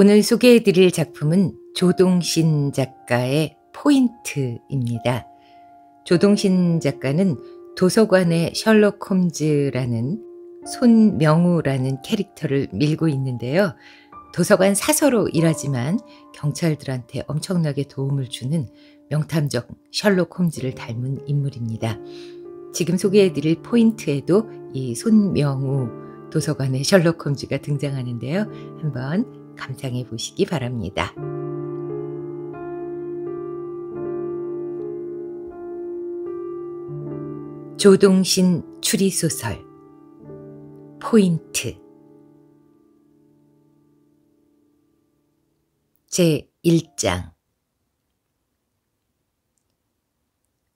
오늘 소개해드릴 작품은 조동신 작가의 포인트입니다. 조동신 작가는 도서관의 셜록 홈즈라는 손명우라는 캐릭터를 밀고 있는데요. 도서관 사서로 일하지만 경찰들한테 엄청나게 도움을 주는 명탐정 셜록 홈즈를 닮은 인물입니다. 지금 소개해드릴 포인트에도 이 손명우 도서관의 셜록 홈즈가 등장하는데요. 한번 감상해 보시기 바랍니다. 조동신 추리소설 포인트 제 1장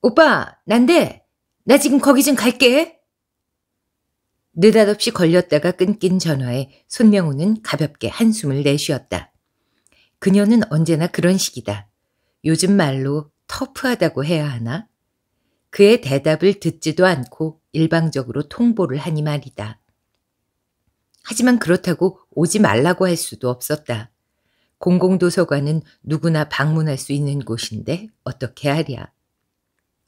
오빠, 난데, 나 지금 거기 좀 갈게. 느닷없이 걸렸다가 끊긴 전화에 손명호는 가볍게 한숨을 내쉬었다. 그녀는 언제나 그런 식이다. 요즘 말로 터프하다고 해야 하나? 그의 대답을 듣지도 않고 일방적으로 통보를 하니 말이다. 하지만 그렇다고 오지 말라고 할 수도 없었다. 공공도서관은 누구나 방문할 수 있는 곳인데 어떻게 하랴.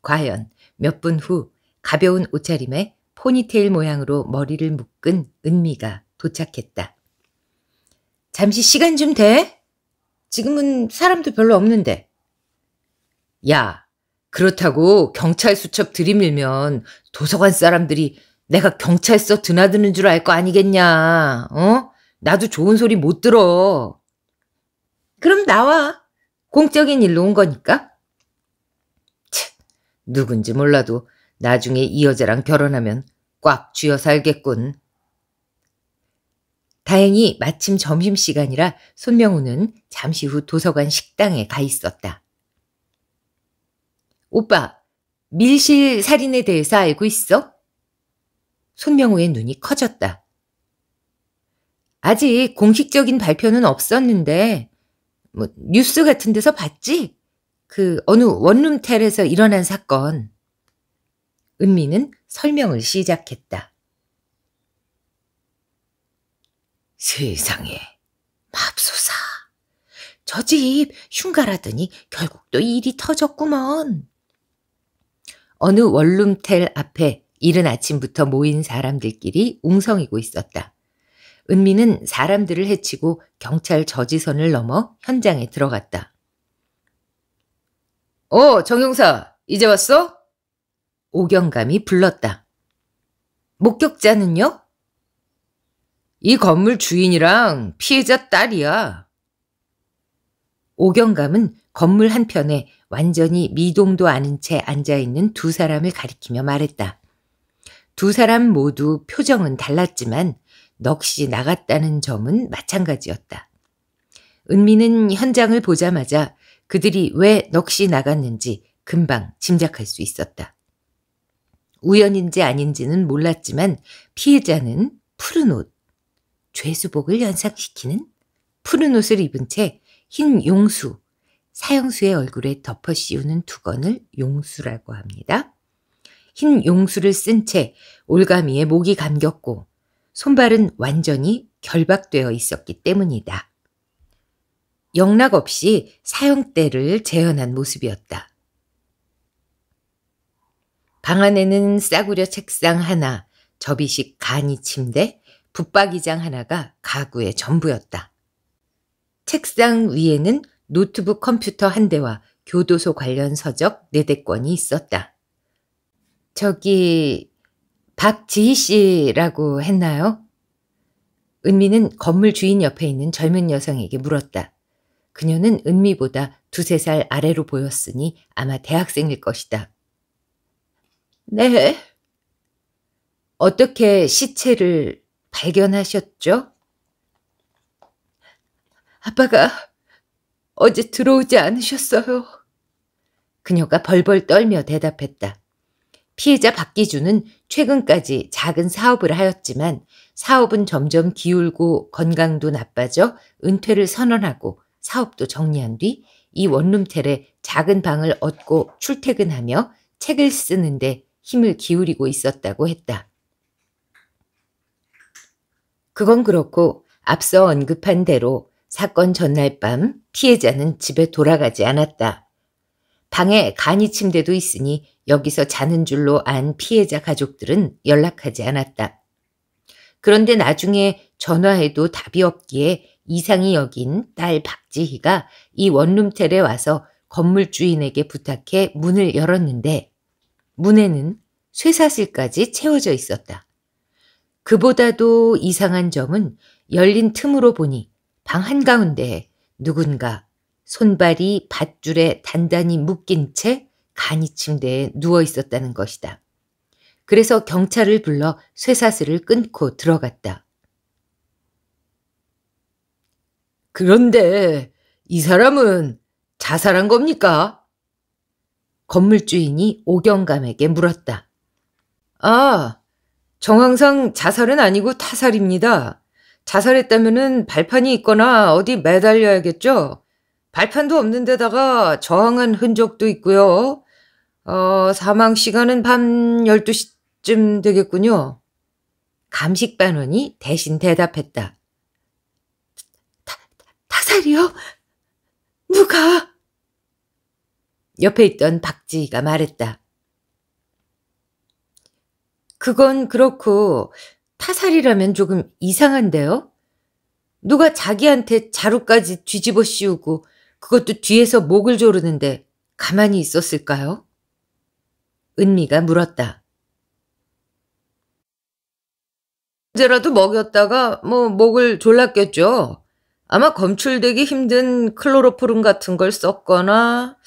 과연 몇 분 후 가벼운 옷차림에 포니테일 모양으로 머리를 묶은 은미가 도착했다. 잠시 시간 좀 돼? 지금은 사람도 별로 없는데. 야, 그렇다고 경찰 수첩 들이밀면 도서관 사람들이 내가 경찰서 드나드는 줄 알 거 아니겠냐, 어? 나도 좋은 소리 못 들어. 그럼 나와. 공적인 일로 온 거니까. 치, 누군지 몰라도 나중에 이 여자랑 결혼하면 꽉 쥐어 살겠군. 다행히 마침 점심시간이라 손명우는 잠시 후 도서관 식당에 가 있었다. 오빠, 밀실 살인에 대해서 알고 있어? 손명우의 눈이 커졌다. 아직 공식적인 발표는 없었는데 뭐 뉴스 같은 데서 봤지? 그 어느 원룸텔에서 일어난 사건. 은미는 설명을 시작했다. 세상에, 맙소사. 저 집 흉가라더니 결국 또 일이 터졌구먼. 어느 원룸텔 앞에 이른 아침부터 모인 사람들끼리 웅성이고 있었다. 은미는 사람들을 해치고 경찰 저지선을 넘어 현장에 들어갔다. 어, 정용사, 이제 왔어? 오경감이 불렀다. 목격자는요? 이 건물 주인이랑 피해자 딸이야. 오경감은 건물 한편에 완전히 미동도 않은 채 앉아있는 두 사람을 가리키며 말했다. 두 사람 모두 표정은 달랐지만 넋이 나갔다는 점은 마찬가지였다. 은미는 현장을 보자마자 그들이 왜 넋이 나갔는지 금방 짐작할 수 있었다. 우연인지 아닌지는 몰랐지만 피해자는 푸른 옷, 죄수복을 연상시키는 푸른 옷을 입은 채 흰 용수, 사형수의 얼굴에 덮어 씌우는 두건을 용수라고 합니다. 흰 용수를 쓴 채 올가미에 목이 감겼고 손발은 완전히 결박되어 있었기 때문이다. 영락 없이 사형대를 재현한 모습이었다. 방 안에는 싸구려 책상 하나, 접이식 간이 침대, 붙박이장 하나가 가구의 전부였다. 책상 위에는 노트북 컴퓨터 한 대와 교도소 관련 서적 네 대권이 있었다. 저기 박지희 씨라고 했나요? 은미는 건물 주인 옆에 있는 젊은 여성에게 물었다. 그녀는 은미보다 두세 살 아래로 보였으니 아마 대학생일 것이다. 네. 어떻게 시체를 발견하셨죠? 아빠가 어제 들어오지 않으셨어요. 그녀가 벌벌 떨며 대답했다. 피해자 박기준은 최근까지 작은 사업을 하였지만 사업은 점점 기울고 건강도 나빠져 은퇴를 선언하고 사업도 정리한 뒤 이 원룸텔에 작은 방을 얻고 출퇴근하며 책을 쓰는데 힘을 기울이고 있었다고 했다. 그건 그렇고 앞서 언급한 대로 사건 전날 밤 피해자는 집에 돌아가지 않았다. 방에 간이 침대도 있으니 여기서 자는 줄로 안 피해자 가족들은 연락하지 않았다. 그런데 나중에 전화해도 답이 없기에 이상이 여긴 딸 박지희가 이 원룸텔에 와서 건물 주인에게 부탁해 문을 열었는데 문에는 쇠사슬까지 채워져 있었다. 그보다도 이상한 점은 열린 틈으로 보니 방 한가운데에 누군가 손발이 밧줄에 단단히 묶인 채 간이 침대에 누워 있었다는 것이다. 그래서 경찰을 불러 쇠사슬을 끊고 들어갔다. 그런데 이 사람은 자살한 겁니까? 건물 주인이 오경감에게 물었다. 아, 정황상 자살은 아니고 타살입니다. 자살했다면 발판이 있거나 어디 매달려야겠죠? 발판도 없는데다가 저항한 흔적도 있고요. 어, 사망 시간은 밤 12시쯤 되겠군요. 감식반원이 대신 대답했다. 타, 타살이요? 누가? 옆에 있던 박지희가 말했다. 그건 그렇고 타살이라면 조금 이상한데요? 누가 자기한테 자루까지 뒤집어 씌우고 그것도 뒤에서 목을 조르는데 가만히 있었을까요? 은미가 물었다. 언제라도 먹였다가 뭐 목을 졸랐겠죠. 아마 검출되기 힘든 클로로포름 같은 걸 썼거나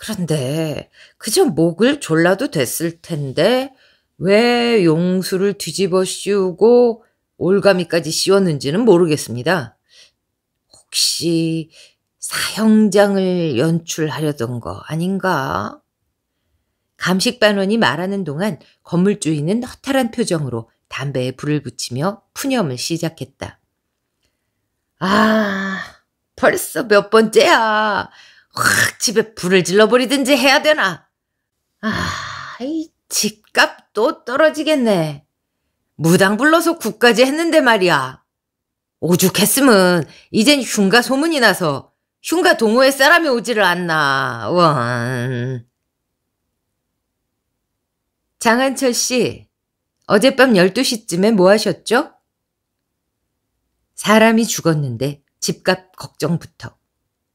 그런데 그저 목을 졸라도 됐을 텐데 왜 용수를 뒤집어 씌우고 올가미까지 씌웠는지는 모르겠습니다. 혹시 사형장을 연출하려던 거 아닌가? 감식반원이 말하는 동안 건물 주인은 허탈한 표정으로 담배에 불을 붙이며 푸념을 시작했다. 아, 벌써 몇 번째야. 확 집에 불을 질러버리든지 해야 되나? 아, 이 집값 또 떨어지겠네. 무당 불러서 국까지 했는데 말이야. 오죽했으면 이젠 흉가 소문이 나서 흉가 동호회 사람이 오지를 않나. 원. 장한철 씨, 어젯밤 12시쯤에 뭐 하셨죠? 사람이 죽었는데 집값 걱정부터.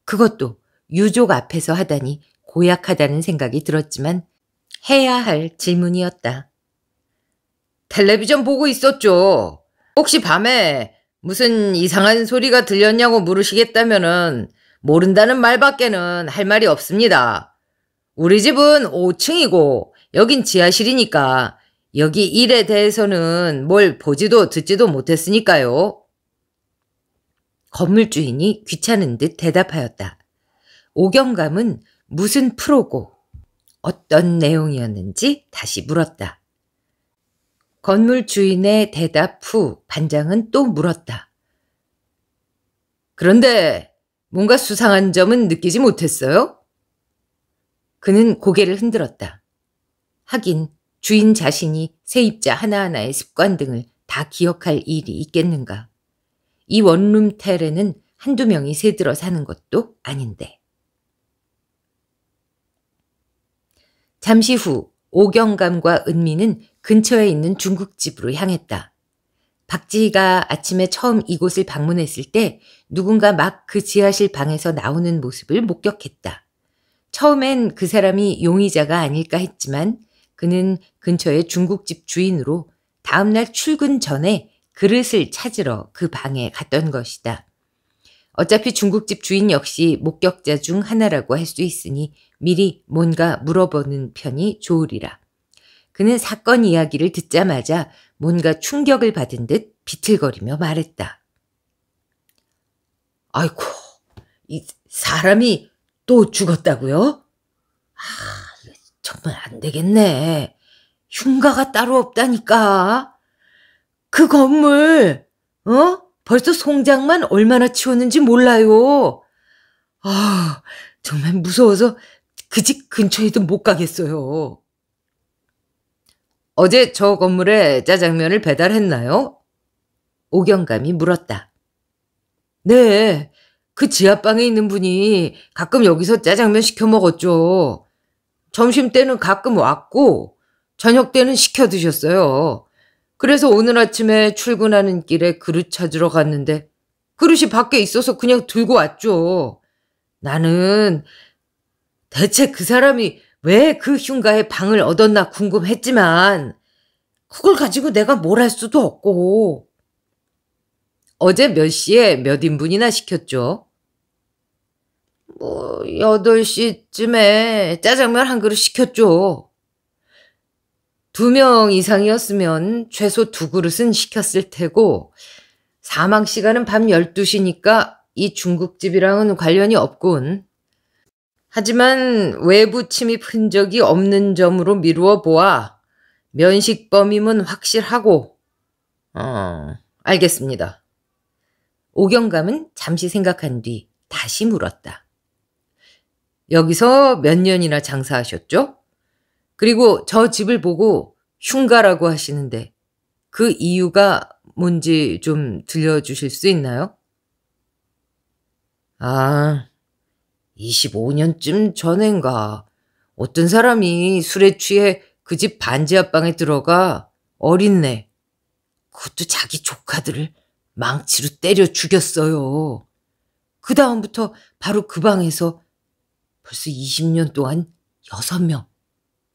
그것도 유족 앞에서 하다니 고약하다는 생각이 들었지만 해야 할 질문이었다. 텔레비전 보고 있었죠. 혹시 밤에 무슨 이상한 소리가 들렸냐고 물으시겠다면은 모른다는 말밖에는 할 말이 없습니다. 우리 집은 5층이고 여긴 지하실이니까 여기 일에 대해서는 뭘 보지도 듣지도 못했으니까요. 건물주인이 귀찮은 듯 대답하였다. 오경감은 무슨 프로고 어떤 내용이었는지 다시 물었다. 건물 주인의 대답 후 반장은 또 물었다. 그런데 뭔가 수상한 점은 느끼지 못했어요? 그는 고개를 흔들었다. 하긴 주인 자신이 세입자 하나하나의 습관 등을 다 기억할 일이 있겠는가. 이 원룸 텔에는 한두 명이 새들어 사는 것도 아닌데. 잠시 후 오경감과 은미는 근처에 있는 중국집으로 향했다. 박지희가 아침에 처음 이곳을 방문했을 때 누군가 막 그 지하실 방에서 나오는 모습을 목격했다. 처음엔 그 사람이 용의자가 아닐까 했지만 그는 근처의 중국집 주인으로 다음날 출근 전에 그릇을 찾으러 그 방에 갔던 것이다. 어차피 중국집 주인 역시 목격자 중 하나라고 할 수 있으니 미리 뭔가 물어보는 편이 좋으리라. 그는 사건 이야기를 듣자마자 뭔가 충격을 받은 듯 비틀거리며 말했다. 아이고, 이 사람이 또 죽었다고요? 아, 정말 안 되겠네. 흉가가 따로 없다니까. 그 건물, 어? 벌써 송장만 얼마나 치웠는지 몰라요. 아, 정말 무서워서 그집 근처에도 못 가겠어요. 어제 저 건물에 짜장면을 배달했나요? 오경감이 물었다. 네, 그 지하방에 있는 분이 가끔 여기서 짜장면 시켜 먹었죠. 점심 때는 가끔 왔고, 저녁 때는 시켜 드셨어요. 그래서 오늘 아침에 출근하는 길에 그릇 찾으러 갔는데, 그릇이 밖에 있어서 그냥 들고 왔죠. 나는 대체 그 사람이 왜 그 흉가에 방을 얻었나 궁금했지만 그걸 가지고 내가 뭘 할 수도 없고 어제 몇 시에 몇 인분이나 시켰죠? 뭐 8시쯤에 짜장면 한 그릇 시켰죠. 두 명 이상이었으면 최소 두 그릇은 시켰을 테고 사망 시간은 밤 12시니까 이 중국집이랑은 관련이 없군. 하지만 외부 침입 흔적이 없는 점으로 미루어 보아 면식범임은 확실하고 어, 알겠습니다. 오경감은 잠시 생각한 뒤 다시 물었다. 여기서 몇 년이나 장사하셨죠? 그리고 저 집을 보고 흉가라고 하시는데 그 이유가 뭔지 좀 들려주실 수 있나요? 아, 25년쯤 전엔가 어떤 사람이 술에 취해 그 집 반지 앞방에 들어가 어린애 그것도 자기 조카들을 망치로 때려 죽였어요. 그 다음부터 바로 그 방에서 벌써 20년 동안 6명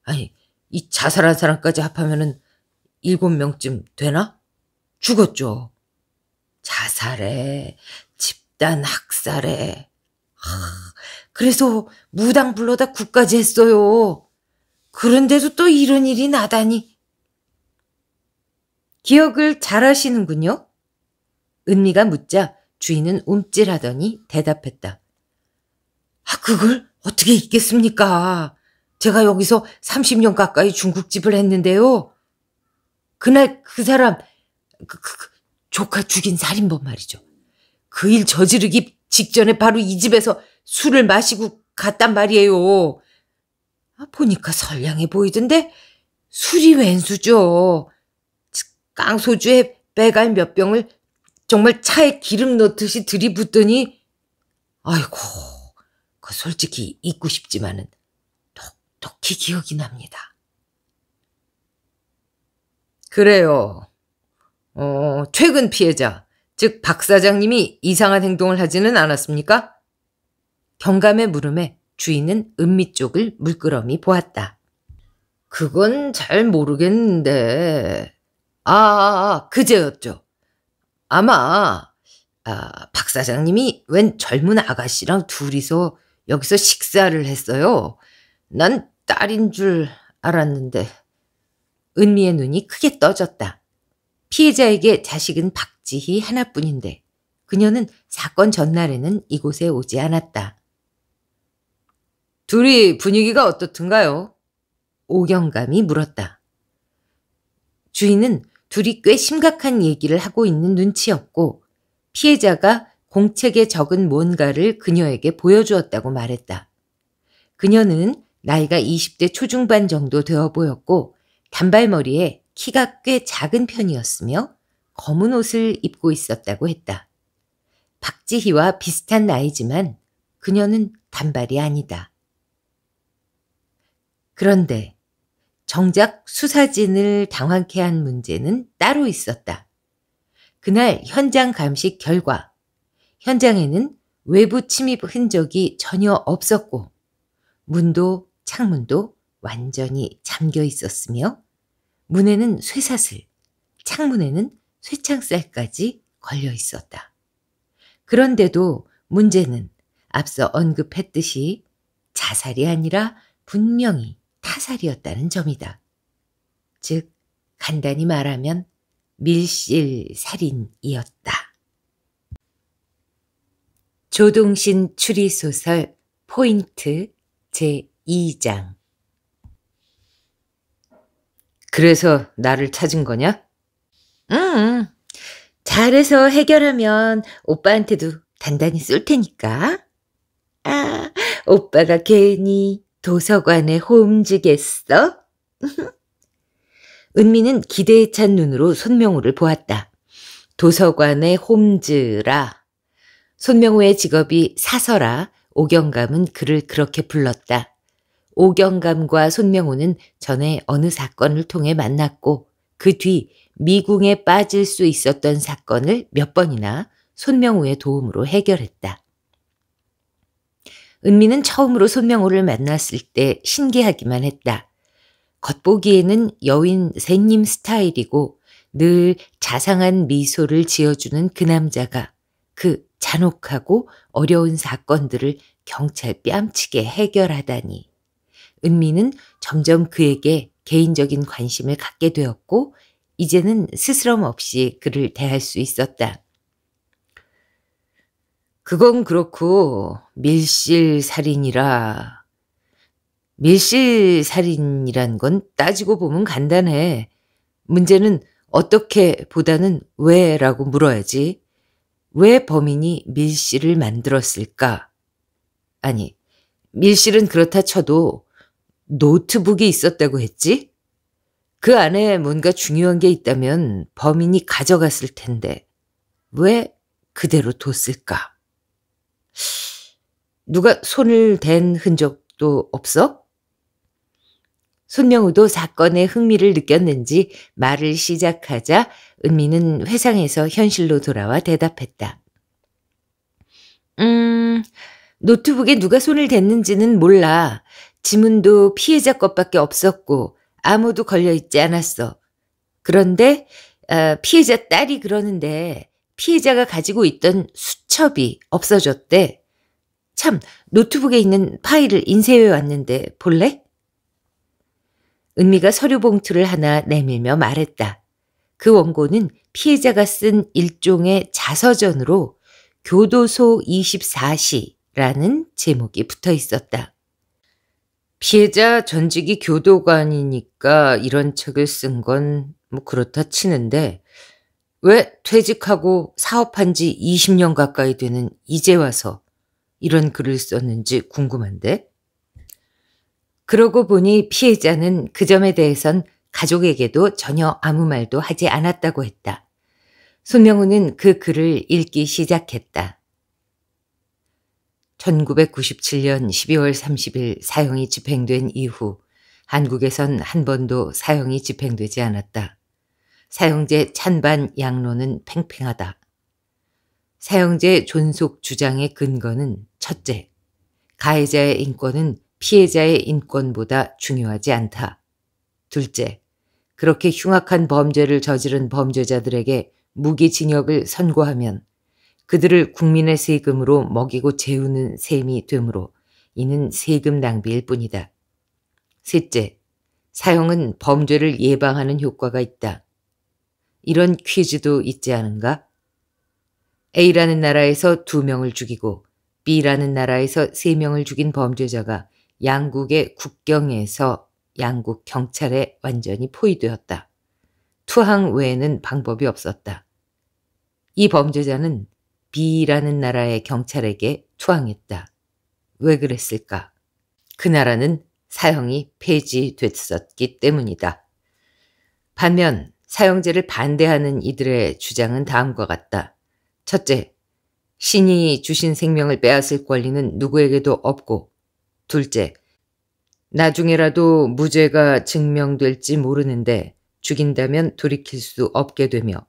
아니 이 자살한 사람까지 합하면은 7명쯤 되나? 죽었죠. 자살해 집단 학살해 그래서 무당 불러다 국까지 했어요. 그런데도 또 이런 일이 나다니. 기억을 잘 하시는군요. 은미가 묻자 주인은 움찔하더니 대답했다. 아, 그걸 어떻게 있겠습니까 제가 여기서 30년 가까이 중국집을 했는데요. 그날 그 사람, 그, 그, 그 조카 죽인 살인범 말이죠. 그 일 저지르기 직전에 바로 이 집에서 술을 마시고 갔단 말이에요. 아, 보니까 선량해 보이던데 술이 웬수죠. 깡소주에 빼갈 몇 병을 정말 차에 기름 넣듯이 들이붓더니 아이고 그 솔직히 잊고 싶지만은 똑똑히 기억이 납니다. 그래요. 어, 최근 피해자 즉, 박 사장님이 이상한 행동을 하지는 않았습니까? 경감의 물음에 주인은 은미 쪽을 물끄러미 보았다. 그건 잘 모르겠는데. 아, 아, 아, 그제였죠. 아마, 아, 박 사장님이 웬 젊은 아가씨랑 둘이서 여기서 식사를 했어요. 난 딸인 줄 알았는데. 은미의 눈이 크게 떠졌다. 피해자에게 자식은 박 지희 하나뿐인데 그녀는 사건 전날에는 이곳에 오지 않았다. 둘이 분위기가 어떻든가요? 오경감이 물었다. 주인은 둘이 꽤 심각한 얘기를 하고 있는 눈치였고 피해자가 공책에 적은 뭔가를 그녀에게 보여주었다고 말했다. 그녀는 나이가 20대 초중반 정도 되어 보였고 단발머리에 키가 꽤 작은 편이었으며 검은 옷을 입고 있었다고 했다. 박지희와 비슷한 나이지만 그녀는 단발이 아니다. 그런데 정작 수사진을 당황케 한 문제는 따로 있었다. 그날 현장 감식 결과 현장에는 외부 침입 흔적이 전혀 없었고 문도 창문도 완전히 잠겨 있었으며 문에는 쇠사슬, 창문에는 쇠창살까지 걸려 있었다. 그런데도 문제는 앞서 언급했듯이 자살이 아니라 분명히 타살이었다는 점이다. 즉, 간단히 말하면 밀실 살인이었다. 조동신 추리소설 포인트 제2장 그래서 나를 찾은 거냐? 응. 잘해서 해결하면 오빠한테도 단단히 쏠 테니까. 아, 오빠가 괜히 도서관에 홈즈겠어 은미는 기대에 찬 눈으로 손명우를 보았다. 도서관의 홈즈라. 손명우의 직업이 사서라 오경감은 그를 그렇게 불렀다. 오경감과 손명우는 전에 어느 사건을 통해 만났고 그뒤 미궁에 빠질 수 있었던 사건을 몇 번이나 손명우의 도움으로 해결했다. 은미는 처음으로 손명호를 만났을 때 신기하기만 했다. 겉보기에는 여인 샌님 스타일이고 늘 자상한 미소를 지어주는 그 남자가 그 잔혹하고 어려운 사건들을 경찰 뺨치게 해결하다니. 은미는 점점 그에게 개인적인 관심을 갖게 되었고 이제는 스스럼 없이 그를 대할 수 있었다. 그건 그렇고 밀실살인이라 밀실살인이란 건 따지고 보면 간단해. 문제는 어떻게 보다는 왜 라고 물어야지. 왜 범인이 밀실을 만들었을까? 아니, 밀실은 그렇다 쳐도 노트북이 있었다고 했지? 그 안에 뭔가 중요한 게 있다면 범인이 가져갔을 텐데 왜 그대로 뒀을까? 누가 손을 댄 흔적도 없어? 손영우도 사건에 흥미를 느꼈는지 말을 시작하자 은미는 회상에서 현실로 돌아와 대답했다. 음, 노트북에 누가 손을 댔는지는 몰라. 지문도 피해자 것밖에 없었고 아무도 걸려있지 않았어. 그런데 아, 피해자 딸이 그러는데 피해자가 가지고 있던 수첩이 없어졌대. 참 노트북에 있는 파일을 인쇄해 왔는데 볼래? 은미가 서류 봉투를 하나 내밀며 말했다. 그 원고는 피해자가 쓴 일종의 자서전으로 교도소 24시라는 제목이 붙어 있었다. 피해자 전직이 교도관이니까 이런 책을 쓴 건 뭐 그렇다 치는데 왜 퇴직하고 사업한 지 20년 가까이 되는 이제 와서 이런 글을 썼는지 궁금한데? 그러고 보니 피해자는 그 점에 대해선 가족에게도 전혀 아무 말도 하지 않았다고 했다. 손명우는 그 글을 읽기 시작했다. 1997년 12월 30일 사형이 집행된 이후 한국에선 한 번도 사형이 집행되지 않았다. 사형제 찬반 양론은 팽팽하다. 사형제 존속 주장의 근거는 첫째, 가해자의 인권은 피해자의 인권보다 중요하지 않다. 둘째, 그렇게 흉악한 범죄를 저지른 범죄자들에게 무기징역을 선고하면 그들을 국민의 세금으로 먹이고 재우는 셈이 되므로 이는 세금 낭비일 뿐이다. 셋째, 사형은 범죄를 예방하는 효과가 있다. 이런 퀴즈도 있지 않은가? A라는 나라에서 두명을 죽이고 B라는 나라에서 세명을 죽인 범죄자가 양국의 국경에서 양국 경찰에 완전히 포위되었다. 투항 외에는 방법이 없었다. 이 범죄자는 B라는 나라의 경찰에게 투항했다. 왜 그랬을까? 그 나라는 사형이 폐지됐었기 때문이다. 반면 사형제를 반대하는 이들의 주장은 다음과 같다. 첫째, 신이 주신 생명을 빼앗을 권리는 누구에게도 없고, 둘째, 나중에라도 무죄가 증명될지 모르는데 죽인다면 돌이킬 수 없게 되며,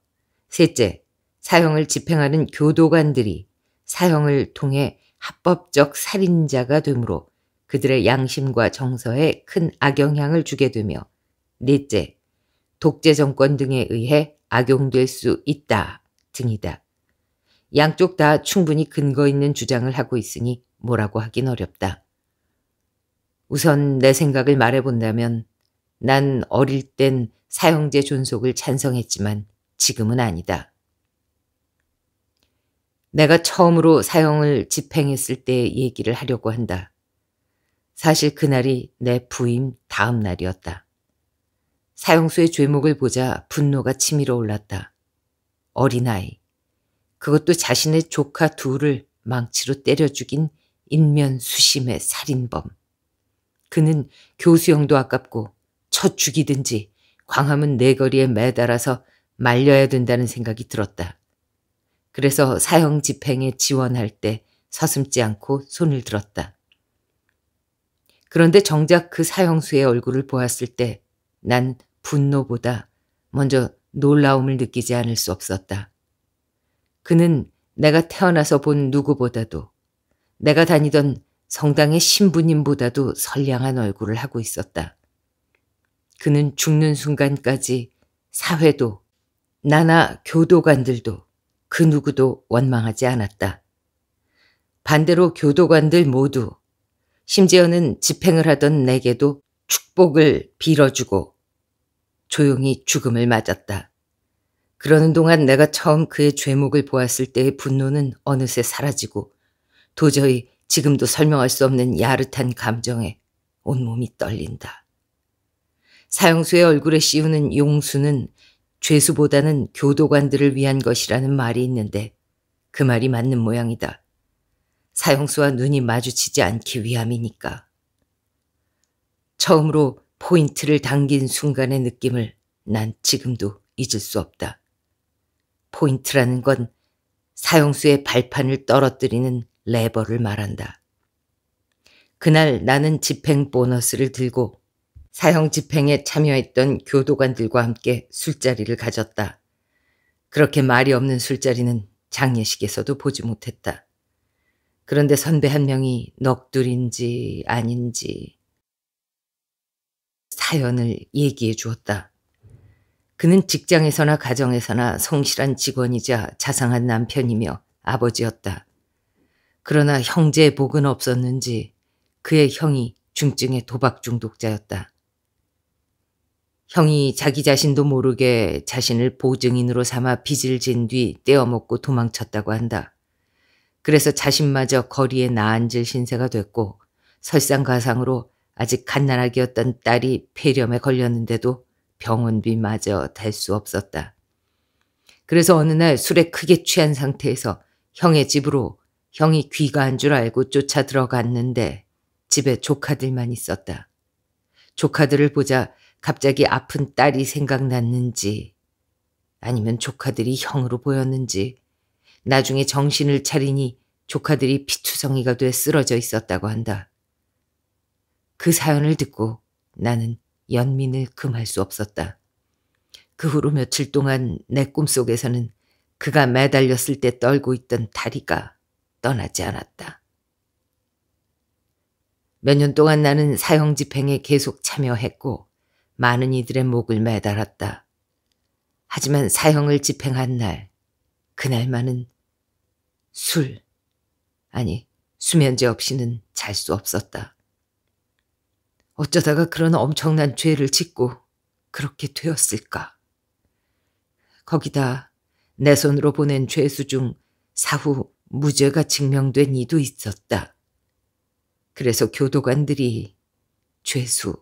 셋째, 사형을 집행하는 교도관들이 사형을 통해 합법적 살인자가 되므로 그들의 양심과 정서에 큰 악영향을 주게 되며 넷째, 독재 정권 등에 의해 악용될 수 있다 등이다. 양쪽 다 충분히 근거 있는 주장을 하고 있으니 뭐라고 하긴 어렵다. 우선 내 생각을 말해본다면 난 어릴 땐 사형제 존속을 찬성했지만 지금은 아니다. 내가 처음으로 사형을 집행했을 때의 얘기를 하려고 한다. 사실 그날이 내 부임 다음 날이었다. 사형수의 죄목을 보자 분노가 치밀어 올랐다. 어린아이. 그것도 자신의 조카 둘을 망치로 때려 죽인 인면수심의 살인범. 그는 교수형도 아깝고 첫 죽이든지 광화문 내거리에 네 매달아서 말려야 된다는 생각이 들었다. 그래서 사형 집행에 지원할 때 서슴지 않고 손을 들었다. 그런데 정작 그 사형수의 얼굴을 보았을 때 난 분노보다 먼저 놀라움을 느끼지 않을 수 없었다. 그는 내가 태어나서 본 누구보다도 내가 다니던 성당의 신부님보다도 선량한 얼굴을 하고 있었다. 그는 죽는 순간까지 사회도 나나 교도관들도 그 누구도 원망하지 않았다. 반대로 교도관들 모두, 심지어는 집행을 하던 내게도 축복을 빌어주고 조용히 죽음을 맞았다. 그러는 동안 내가 처음 그의 죄목을 보았을 때의 분노는 어느새 사라지고 도저히 지금도 설명할 수 없는 야릇한 감정에 온몸이 떨린다. 사형수의 얼굴에 씌우는 용수는 죄수보다는 교도관들을 위한 것이라는 말이 있는데 그 말이 맞는 모양이다. 사형수와 눈이 마주치지 않기 위함이니까. 처음으로 포인트를 당긴 순간의 느낌을 난 지금도 잊을 수 없다. 포인트라는 건 사형수의 발판을 떨어뜨리는 레버를 말한다. 그날 나는 집행 보너스를 들고 사형 집행에 참여했던 교도관들과 함께 술자리를 가졌다. 그렇게 말이 없는 술자리는 장례식에서도 보지 못했다. 그런데 선배 한 명이 넋두린지 아닌지 사연을 얘기해 주었다. 그는 직장에서나 가정에서나 성실한 직원이자 자상한 남편이며 아버지였다. 그러나 형제의 복은 없었는지 그의 형이 중증의 도박 중독자였다. 형이 자기 자신도 모르게 자신을 보증인으로 삼아 빚을 진 뒤 떼어먹고 도망쳤다고 한다. 그래서 자신마저 거리에 나앉을 신세가 됐고 설상가상으로 아직 갓난아기였던 딸이 폐렴에 걸렸는데도 병원비마저 댈 수 없었다. 그래서 어느 날 술에 크게 취한 상태에서 형의 집으로 형이 귀가한 줄 알고 쫓아 들어갔는데 집에 조카들만 있었다. 조카들을 보자 갑자기 아픈 딸이 생각났는지 아니면 조카들이 형으로 보였는지 나중에 정신을 차리니 조카들이 피투성이가 돼 쓰러져 있었다고 한다. 그 사연을 듣고 나는 연민을 금할 수 없었다. 그 후로 며칠 동안 내 꿈속에서는 그가 매달렸을 때 떨고 있던 다리가 떠나지 않았다. 몇 년 동안 나는 사형 집행에 계속 참여했고 많은 이들의 목을 매달았다. 하지만 사형을 집행한 날, 그날만은 술, 아니, 수면제 없이는 잘 수 없었다. 어쩌다가 그런 엄청난 죄를 짓고 그렇게 되었을까? 거기다 내 손으로 보낸 죄수 중 사후 무죄가 증명된 이도 있었다. 그래서 교도관들이 죄수,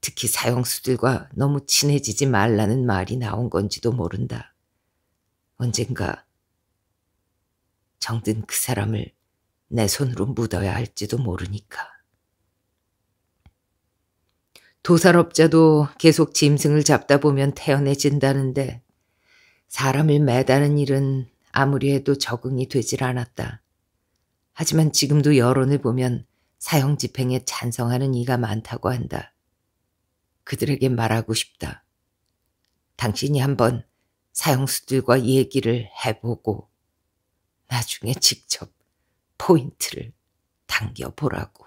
특히 사형수들과 너무 친해지지 말라는 말이 나온 건지도 모른다. 언젠가 정든 그 사람을 내 손으로 묻어야 할지도 모르니까. 도살업자도 계속 짐승을 잡다 보면 태연해진다는데 사람을 매다는 일은 아무리 해도 적응이 되질 않았다. 하지만 지금도 여론을 보면 사형 집행에 찬성하는 이가 많다고 한다. 그들에게 말하고 싶다. 당신이 한번 사형수들과 얘기를 해보고 나중에 직접 포인트를 당겨보라고.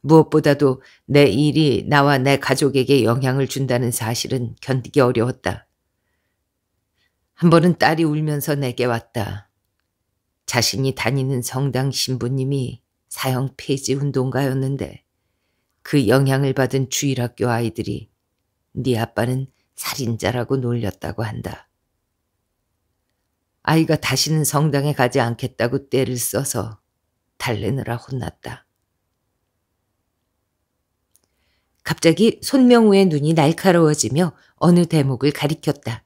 무엇보다도 내 일이 나와 내 가족에게 영향을 준다는 사실은 견디기 어려웠다. 한 번은 딸이 울면서 내게 왔다. 자신이 다니는 성당 신부님이 사형 폐지 운동가였는데 그 영향을 받은 주일학교 아이들이 네 아빠는 살인자라고 놀렸다고 한다. 아이가 다시는 성당에 가지 않겠다고 때를 써서 달래느라 혼났다. 갑자기 손명우의 눈이 날카로워지며 어느 대목을 가리켰다.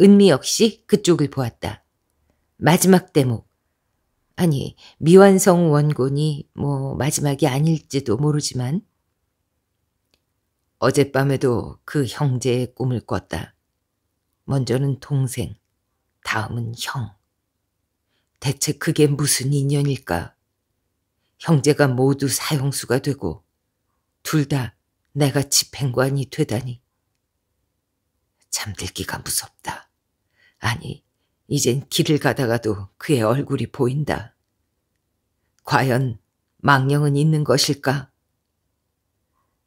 은미 역시 그쪽을 보았다. 마지막 대목. 아니, 미완성 원곤이 뭐 마지막이 아닐지도 모르지만 어젯밤에도 그 형제의 꿈을 꿨다. 먼저는 동생, 다음은 형. 대체 그게 무슨 인연일까? 형제가 모두 사형수가 되고 둘 다 내가 집행관이 되다니. 잠들기가 무섭다. 아니, 이젠 길을 가다가도 그의 얼굴이 보인다. 과연 망령은 있는 것일까?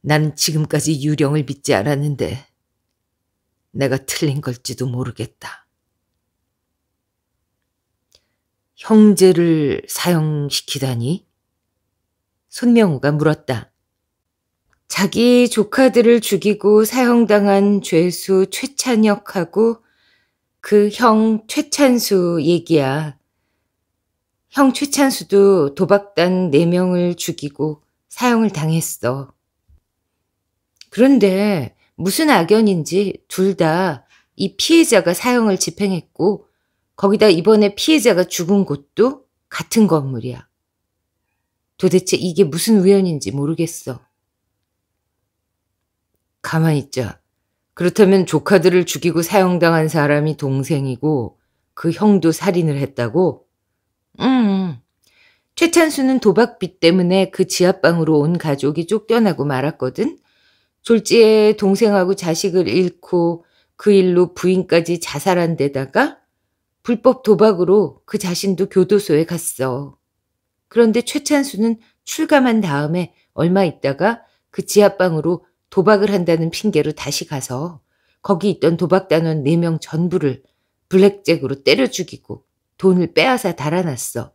나는 지금까지 유령을 믿지 않았는데 내가 틀린 걸지도 모르겠다. 형제를 사형시키다니? 손명우가 물었다. 자기 조카들을 죽이고 사형당한 죄수 최찬혁하고 그 형 최찬수 얘기야. 형 최찬수도 도박단 4명을 죽이고 사형을 당했어. 그런데 무슨 악연인지 둘 다 이 피해자가 사형을 집행했고 거기다 이번에 피해자가 죽은 곳도 같은 건물이야. 도대체 이게 무슨 우연인지 모르겠어. 가만히 있자. 그렇다면 조카들을 죽이고 사형당한 사람이 동생이고 그 형도 살인을 했다고? 응. 음. 최찬수는 도박비 때문에 그 지하방으로 온 가족이 쫓겨나고 말았거든. 졸지에 동생하고 자식을 잃고 그 일로 부인까지 자살한 데다가 불법 도박으로 그 자신도 교도소에 갔어. 그런데 최찬수는 출감한 다음에 얼마 있다가 그 지하방으로 도박을 한다는 핑계로 다시 가서 거기 있던 도박단원 4명 전부를 블랙잭으로 때려 죽이고 돈을 빼앗아 달아났어.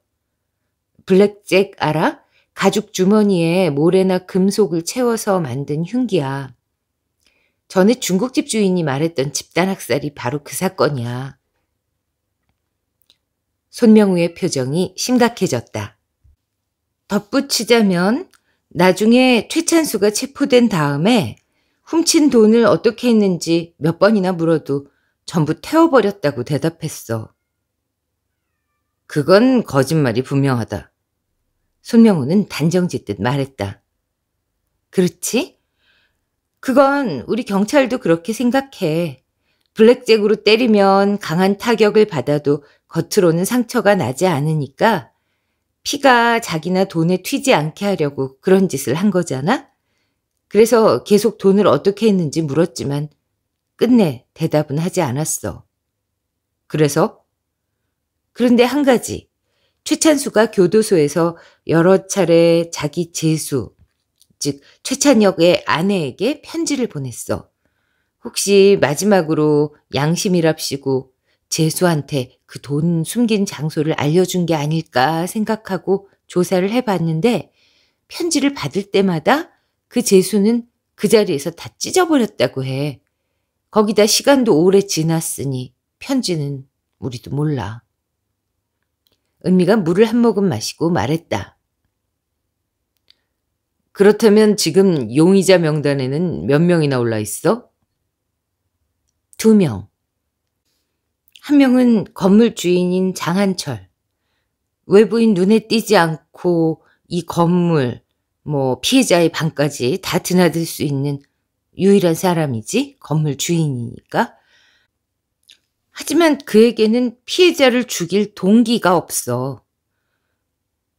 블랙잭 알아? 가죽 주머니에 모래나 금속을 채워서 만든 흉기야. 전에 중국집 주인이 말했던 집단 학살이 바로 그 사건이야. 손명우의 표정이 심각해졌다. 덧붙이자면 나중에 최찬수가 체포된 다음에 훔친 돈을 어떻게 했는지 몇 번이나 물어도 전부 태워버렸다고 대답했어. 그건 거짓말이 분명하다. 손명호는 단정짓듯 말했다. 그렇지? 그건 우리 경찰도 그렇게 생각해. 블랙잭으로 때리면 강한 타격을 받아도 겉으로는 상처가 나지 않으니까 피가 자기나 돈에 튀지 않게 하려고 그런 짓을 한 거잖아? 그래서 계속 돈을 어떻게 했는지 물었지만 끝내 대답은 하지 않았어. 그래서? 그런데 한 가지. 최찬수가 교도소에서 여러 차례 자기 재수, 즉 최찬혁의 아내에게 편지를 보냈어. 혹시 마지막으로 양심이랍시고 재수한테 그 돈 숨긴 장소를 알려준 게 아닐까 생각하고 조사를 해봤는데 편지를 받을 때마다 그 재수는 그 자리에서 다 찢어버렸다고 해. 거기다 시간도 오래 지났으니 편지는 우리도 몰라. 은미가 물을 한 모금 마시고 말했다. 그렇다면 지금 용의자 명단에는 몇 명이나 올라 있어? 두 명. 한 명은 건물 주인인 장한철. 외부인 눈에 띄지 않고 이 건물, 뭐 피해자의 방까지 다 드나들 수 있는 유일한 사람이지 건물 주인이니까. 하지만 그에게는 피해자를 죽일 동기가 없어.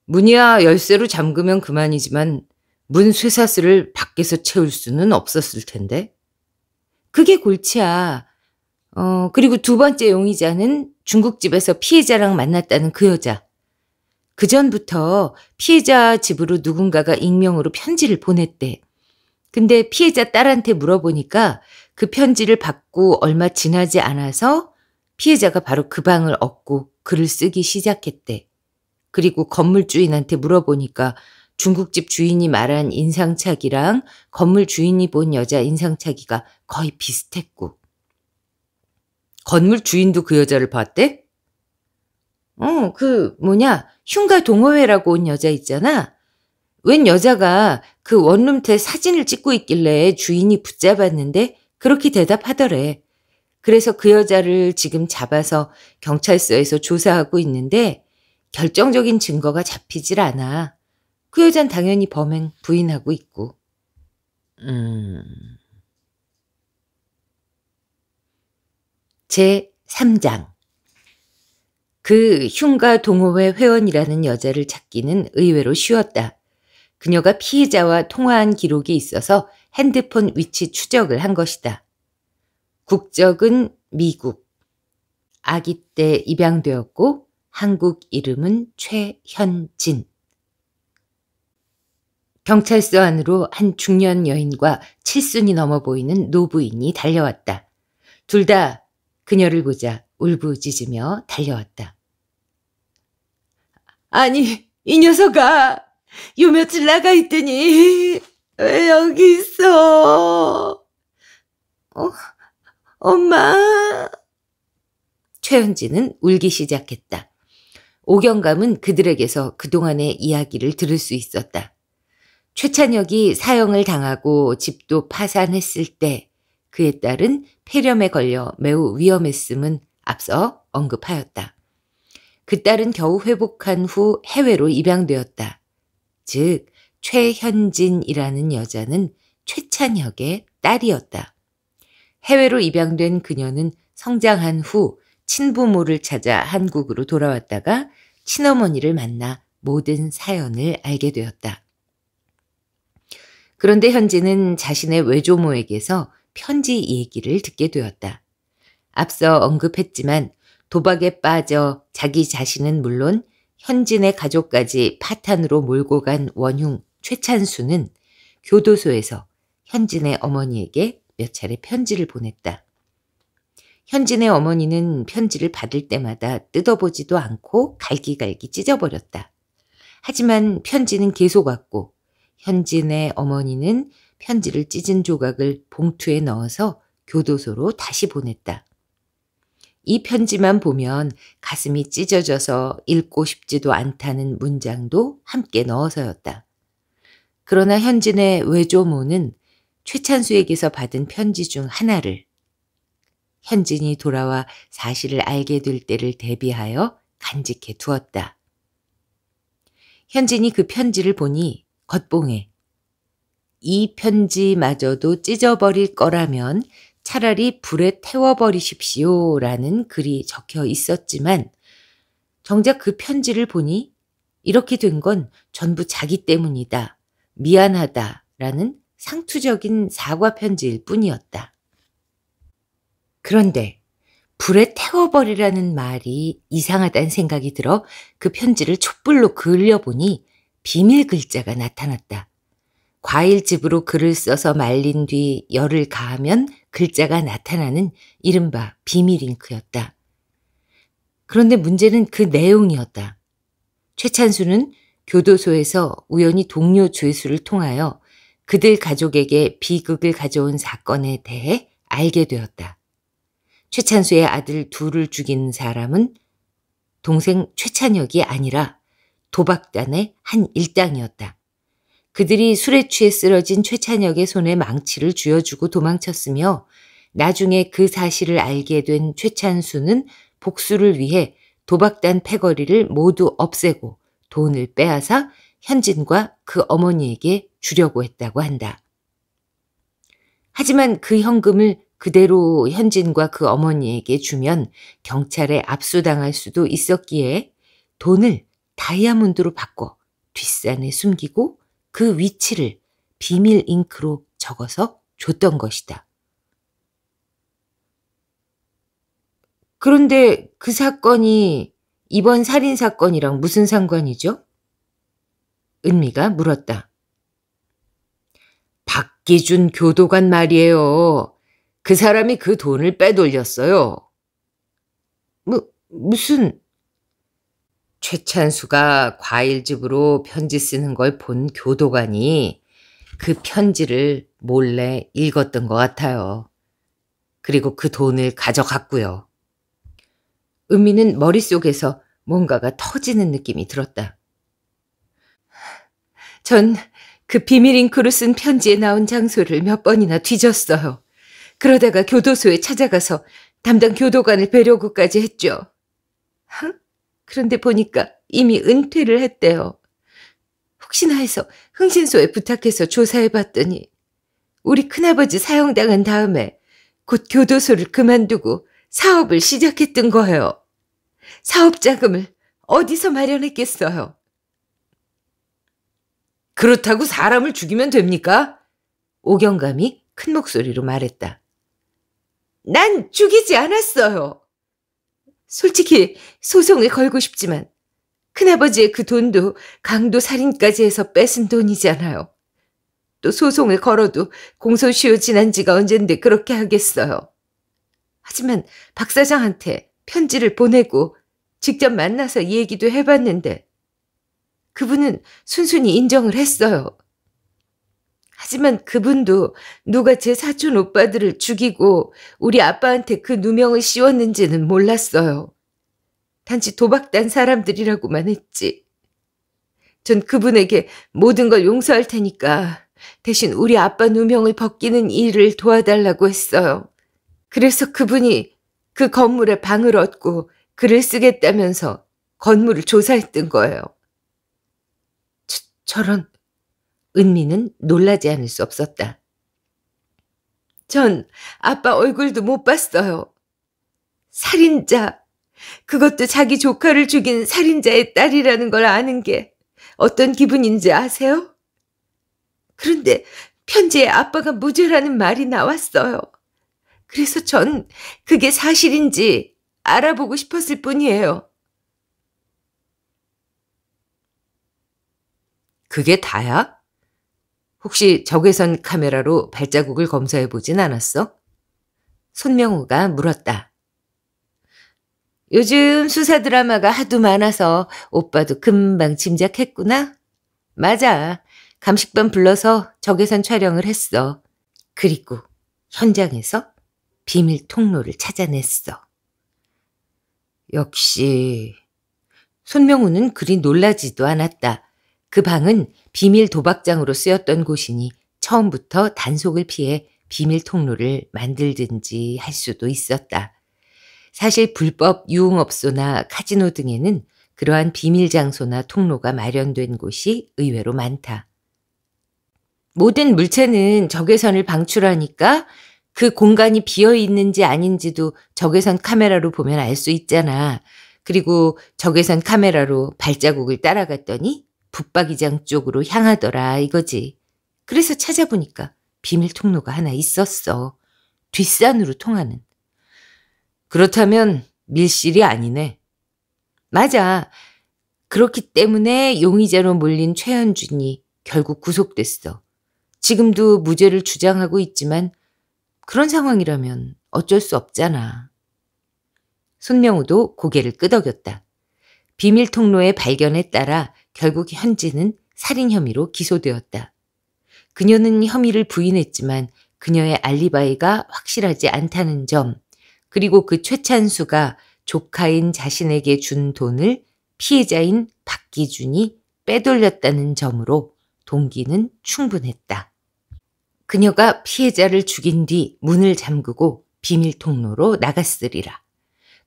문이야 열쇠로 잠그면 그만이지만 문 쇠사슬을 밖에서 채울 수는 없었을 텐데. 그게 골치야. 어, 그리고 두 번째 용의자는 중국집에서 피해자랑 만났다는 그 여자. 그 전부터 피해자 집으로 누군가가 익명으로 편지를 보냈대. 근데 피해자 딸한테 물어보니까 그 편지를 받고 얼마 지나지 않아서 피해자가 바로 그 방을 얻고 글을 쓰기 시작했대. 그리고 건물 주인한테 물어보니까 중국집 주인이 말한 인상착이랑 건물 주인이 본 여자 인상착이가 거의 비슷했고. 건물 주인도 그 여자를 봤대? 어, 그 뭐냐 흉가 동호회라고 온 여자 있잖아. 웬 여자가 그 원룸테 사진을 찍고 있길래 주인이 붙잡았는데 그렇게 대답하더래. 그래서 그 여자를 지금 잡아서 경찰서에서 조사하고 있는데 결정적인 증거가 잡히질 않아. 그 여잔 당연히 범행 부인하고 있고. 음. 제 3장. 그 흉가 동호회 회원이라는 여자를 찾기는 의외로 쉬웠다. 그녀가 피의자와 통화한 기록이 있어서 핸드폰 위치 추적을 한 것이다. 국적은 미국. 아기 때 입양되었고 한국 이름은 최현진. 경찰서 안으로 한 중년 여인과 칠순이 넘어 보이는 노부인이 달려왔다. 둘 다 그녀를 보자 울부짖으며 달려왔다. 아니, 이 녀석아! 요 며칠 나가 있더니 왜 여기 있어? 어? 엄마! 최현진은 울기 시작했다. 오경감은 그들에게서 그동안의 이야기를 들을 수 있었다. 최찬혁이 사형을 당하고 집도 파산했을 때 그에 따른 폐렴에 걸려 매우 위험했음은 앞서 언급하였다. 그 딸은 겨우 회복한 후 해외로 입양되었다. 즉, 최현진이라는 여자는 최찬혁의 딸이었다. 해외로 입양된 그녀는 성장한 후 친부모를 찾아 한국으로 돌아왔다가 친어머니를 만나 모든 사연을 알게 되었다. 그런데 현지는 자신의 외조모에게서 편지 얘기를 듣게 되었다. 앞서 언급했지만 도박에 빠져 자기 자신은 물론 현진의 가족까지 파탄으로 몰고 간 원흉 최찬수는 교도소에서 현진의 어머니에게 몇 차례 편지를 보냈다. 현진의 어머니는 편지를 받을 때마다 뜯어보지도 않고 갈기갈기 찢어버렸다. 하지만 편지는 계속 왔고 현진의 어머니는 편지를 찢은 조각을 봉투에 넣어서 교도소로 다시 보냈다. 이 편지만 보면 가슴이 찢어져서 읽고 싶지도 않다는 문장도 함께 넣어서였다. 그러나 현진의 외조모는 최찬수에게서 받은 편지 중 하나를 현진이 돌아와 사실을 알게 될 때를 대비하여 간직해 두었다. 현진이 그 편지를 보니 겉봉에 이 편지마저도 찢어버릴 거라면 차라리 불에 태워버리십시오 라는 글이 적혀 있었지만 정작 그 편지를 보니 이렇게 된 건 전부 자기 때문이다. 미안하다. 라는 상투적인 사과 편지일 뿐이었다. 그런데 불에 태워버리라는 말이 이상하다는 생각이 들어 그 편지를 촛불로 그을려보니 비밀 글자가 나타났다. 과일집으로 글을 써서 말린 뒤 열을 가하면 글자가 나타나는 이른바 비밀잉크였다. 그런데 문제는 그 내용이었다. 최찬수는 교도소에서 우연히 동료 죄수를 통하여 그들 가족에게 비극을 가져온 사건에 대해 알게 되었다. 최찬수의 아들 둘을 죽인 사람은 동생 최찬혁이 아니라 도박단의 한 일당이었다. 그들이 술에 취해 쓰러진 최찬혁의 손에 망치를 쥐어주고 도망쳤으며 나중에 그 사실을 알게 된 최찬수는 복수를 위해 도박단 패거리를 모두 없애고 돈을 빼앗아 현진과 그 어머니에게 주려고 했다고 한다. 하지만 그 현금을 그대로 현진과 그 어머니에게 주면 경찰에 압수당할 수도 있었기에 돈을 다이아몬드로 바꿔 뒷산에 숨기고 그 위치를 비밀 잉크로 적어서 줬던 것이다. 그런데 그 사건이 이번 살인 사건이랑 무슨 상관이죠? 은미가 물었다. 박기준 교도관 말이에요. 그 사람이 그 돈을 빼돌렸어요. 무, 무슨... 최찬수가 과일집으로 편지 쓰는 걸 본 교도관이 그 편지를 몰래 읽었던 것 같아요. 그리고 그 돈을 가져갔고요. 은미는 머릿속에서 뭔가가 터지는 느낌이 들었다. 전그 비밀 잉크로 쓴 편지에 나온 장소를 몇 번이나 뒤졌어요. 그러다가 교도소에 찾아가서 담당 교도관을 뵈려고까지 했죠. 흥? 그런데 보니까 이미 은퇴를 했대요. 혹시나 해서 흥신소에 부탁해서 조사해봤더니 우리 큰아버지 사형당한 다음에 곧 교도소를 그만두고 사업을 시작했던 거예요. 사업 자금을 어디서 마련했겠어요? 그렇다고 사람을 죽이면 됩니까? 오경감이 큰 목소리로 말했다. 난 죽이지 않았어요. 솔직히 소송에 걸고 싶지만 큰아버지의 그 돈도 강도 살인까지 해서 뺏은 돈이잖아요. 또 소송에 걸어도 공소시효 지난 지가 언젠데 그렇게 하겠어요. 하지만 박 사장한테 편지를 보내고 직접 만나서 얘기도 해봤는데 그분은 순순히 인정을 했어요. 하지만 그분도 누가 제 사촌 오빠들을 죽이고 우리 아빠한테 그 누명을 씌웠는지는 몰랐어요. 단지 도박단 사람들이라고만 했지. 전 그분에게 모든 걸 용서할 테니까 대신 우리 아빠 누명을 벗기는 일을 도와달라고 했어요. 그래서 그분이 그 건물에 방을 얻고 글을 쓰겠다면서 건물을 조사했던 거예요. 저런. 은미는 놀라지 않을 수 없었다. 전 아빠 얼굴도 못 봤어요. 살인자. 그것도 자기 조카를 죽인 살인자의 딸이라는 걸 아는 게 어떤 기분인지 아세요? 그런데 편지에 아빠가 무죄라는 말이 나왔어요. 그래서 전 그게 사실인지 알아보고 싶었을 뿐이에요. 그게 다야? 혹시 적외선 카메라로 발자국을 검사해 보진 않았어? 손명우가 물었다. 요즘 수사 드라마가 하도 많아서 오빠도 금방 짐작했구나? 맞아. 감식반 불러서 적외선 촬영을 했어. 그리고 현장에서 비밀 통로를 찾아냈어. 역시 손명우는 그리 놀라지도 않았다. 그 방은 비밀 도박장으로 쓰였던 곳이니 처음부터 단속을 피해 비밀 통로를 만들든지 할 수도 있었다. 사실 불법 유흥업소나 카지노 등에는 그러한 비밀 장소나 통로가 마련된 곳이 의외로 많다. 모든 물체는 적외선을 방출하니까 그 공간이 비어 있는지 아닌지도 적외선 카메라로 보면 알 수 있잖아. 그리고 적외선 카메라로 발자국을 따라갔더니 붙박이장 쪽으로 향하더라 이거지. 그래서 찾아보니까 비밀 통로가 하나 있었어. 뒷산으로 통하는. 그렇다면 밀실이 아니네. 맞아. 그렇기 때문에 용의자로 몰린 최현준이 결국 구속됐어. 지금도 무죄를 주장하고 있지만 그런 상황이라면 어쩔 수 없잖아. 손명우도 고개를 끄덕였다. 비밀 통로의 발견에 따라 결국 현지는 살인 혐의로 기소되었다. 그녀는 혐의를 부인했지만 그녀의 알리바이가 확실하지 않다는 점, 그리고 그 최찬수가 조카인 자신에게 준 돈을 피해자인 박기준이 빼돌렸다는 점으로 동기는 충분했다. 그녀가 피해자를 죽인 뒤 문을 잠그고 비밀 통로로 나갔으리라.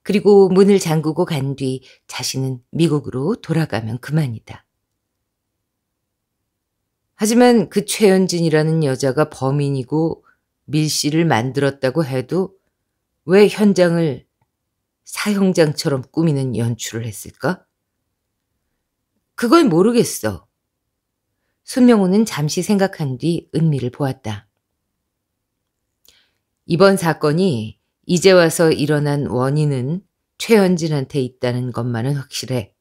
그리고 문을 잠그고 간 뒤 자신은 미국으로 돌아가면 그만이다. 하지만 그 최현진이라는 여자가 범인이고 밀씨를 만들었다고 해도 왜 현장을 사형장처럼 꾸미는 연출을 했을까? 그걸 모르겠어. 손명호는 잠시 생각한 뒤 은미를 보았다. 이번 사건이 이제 와서 일어난 원인은 최현진한테 있다는 것만은 확실해.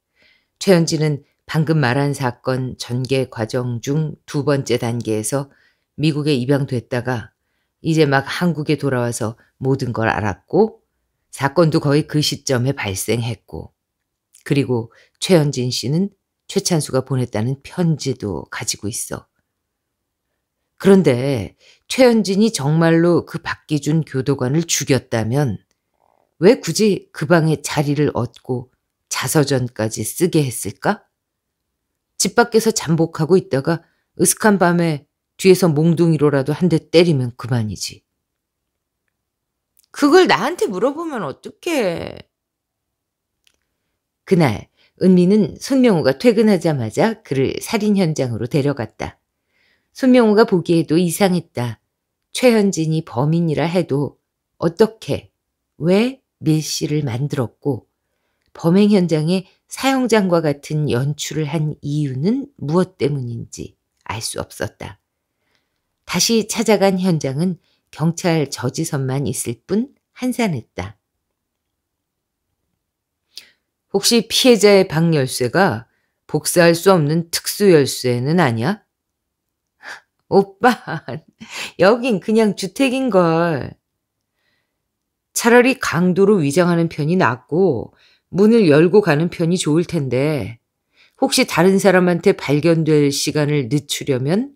최현진은 방금 말한 사건 전개 과정 중 두 번째 단계에서 미국에 입양됐다가 이제 막 한국에 돌아와서 모든 걸 알았고 사건도 거의 그 시점에 발생했고 그리고 최현진 씨는 최찬수가 보냈다는 편지도 가지고 있어. 그런데 최현진이 정말로 그 박기준 교도관을 죽였다면 왜 굳이 그 방에 자리를 얻고 자서전까지 쓰게 했을까? 집 밖에서 잠복하고 있다가 으슥한 밤에 뒤에서 몽둥이로라도 한 대 때리면 그만이지. 그걸 나한테 물어보면 어떡해. 그날 은미는 손명우가 퇴근하자마자 그를 살인 현장으로 데려갔다. 손명호가 보기에도 이상했다. 최현진이 범인이라 해도 어떻게, 왜 밀씨를 만들었고 범행 현장에 사형장과 같은 연출을 한 이유는 무엇 때문인지 알 수 없었다. 다시 찾아간 현장은 경찰 저지선만 있을 뿐 한산했다. 혹시 피해자의 방열쇠가 복사할 수 없는 특수열쇠는 아니야? 오빠, 여긴 그냥 주택인걸. 차라리 강도로 위장하는 편이 낫고 문을 열고 가는 편이 좋을 텐데 혹시 다른 사람한테 발견될 시간을 늦추려면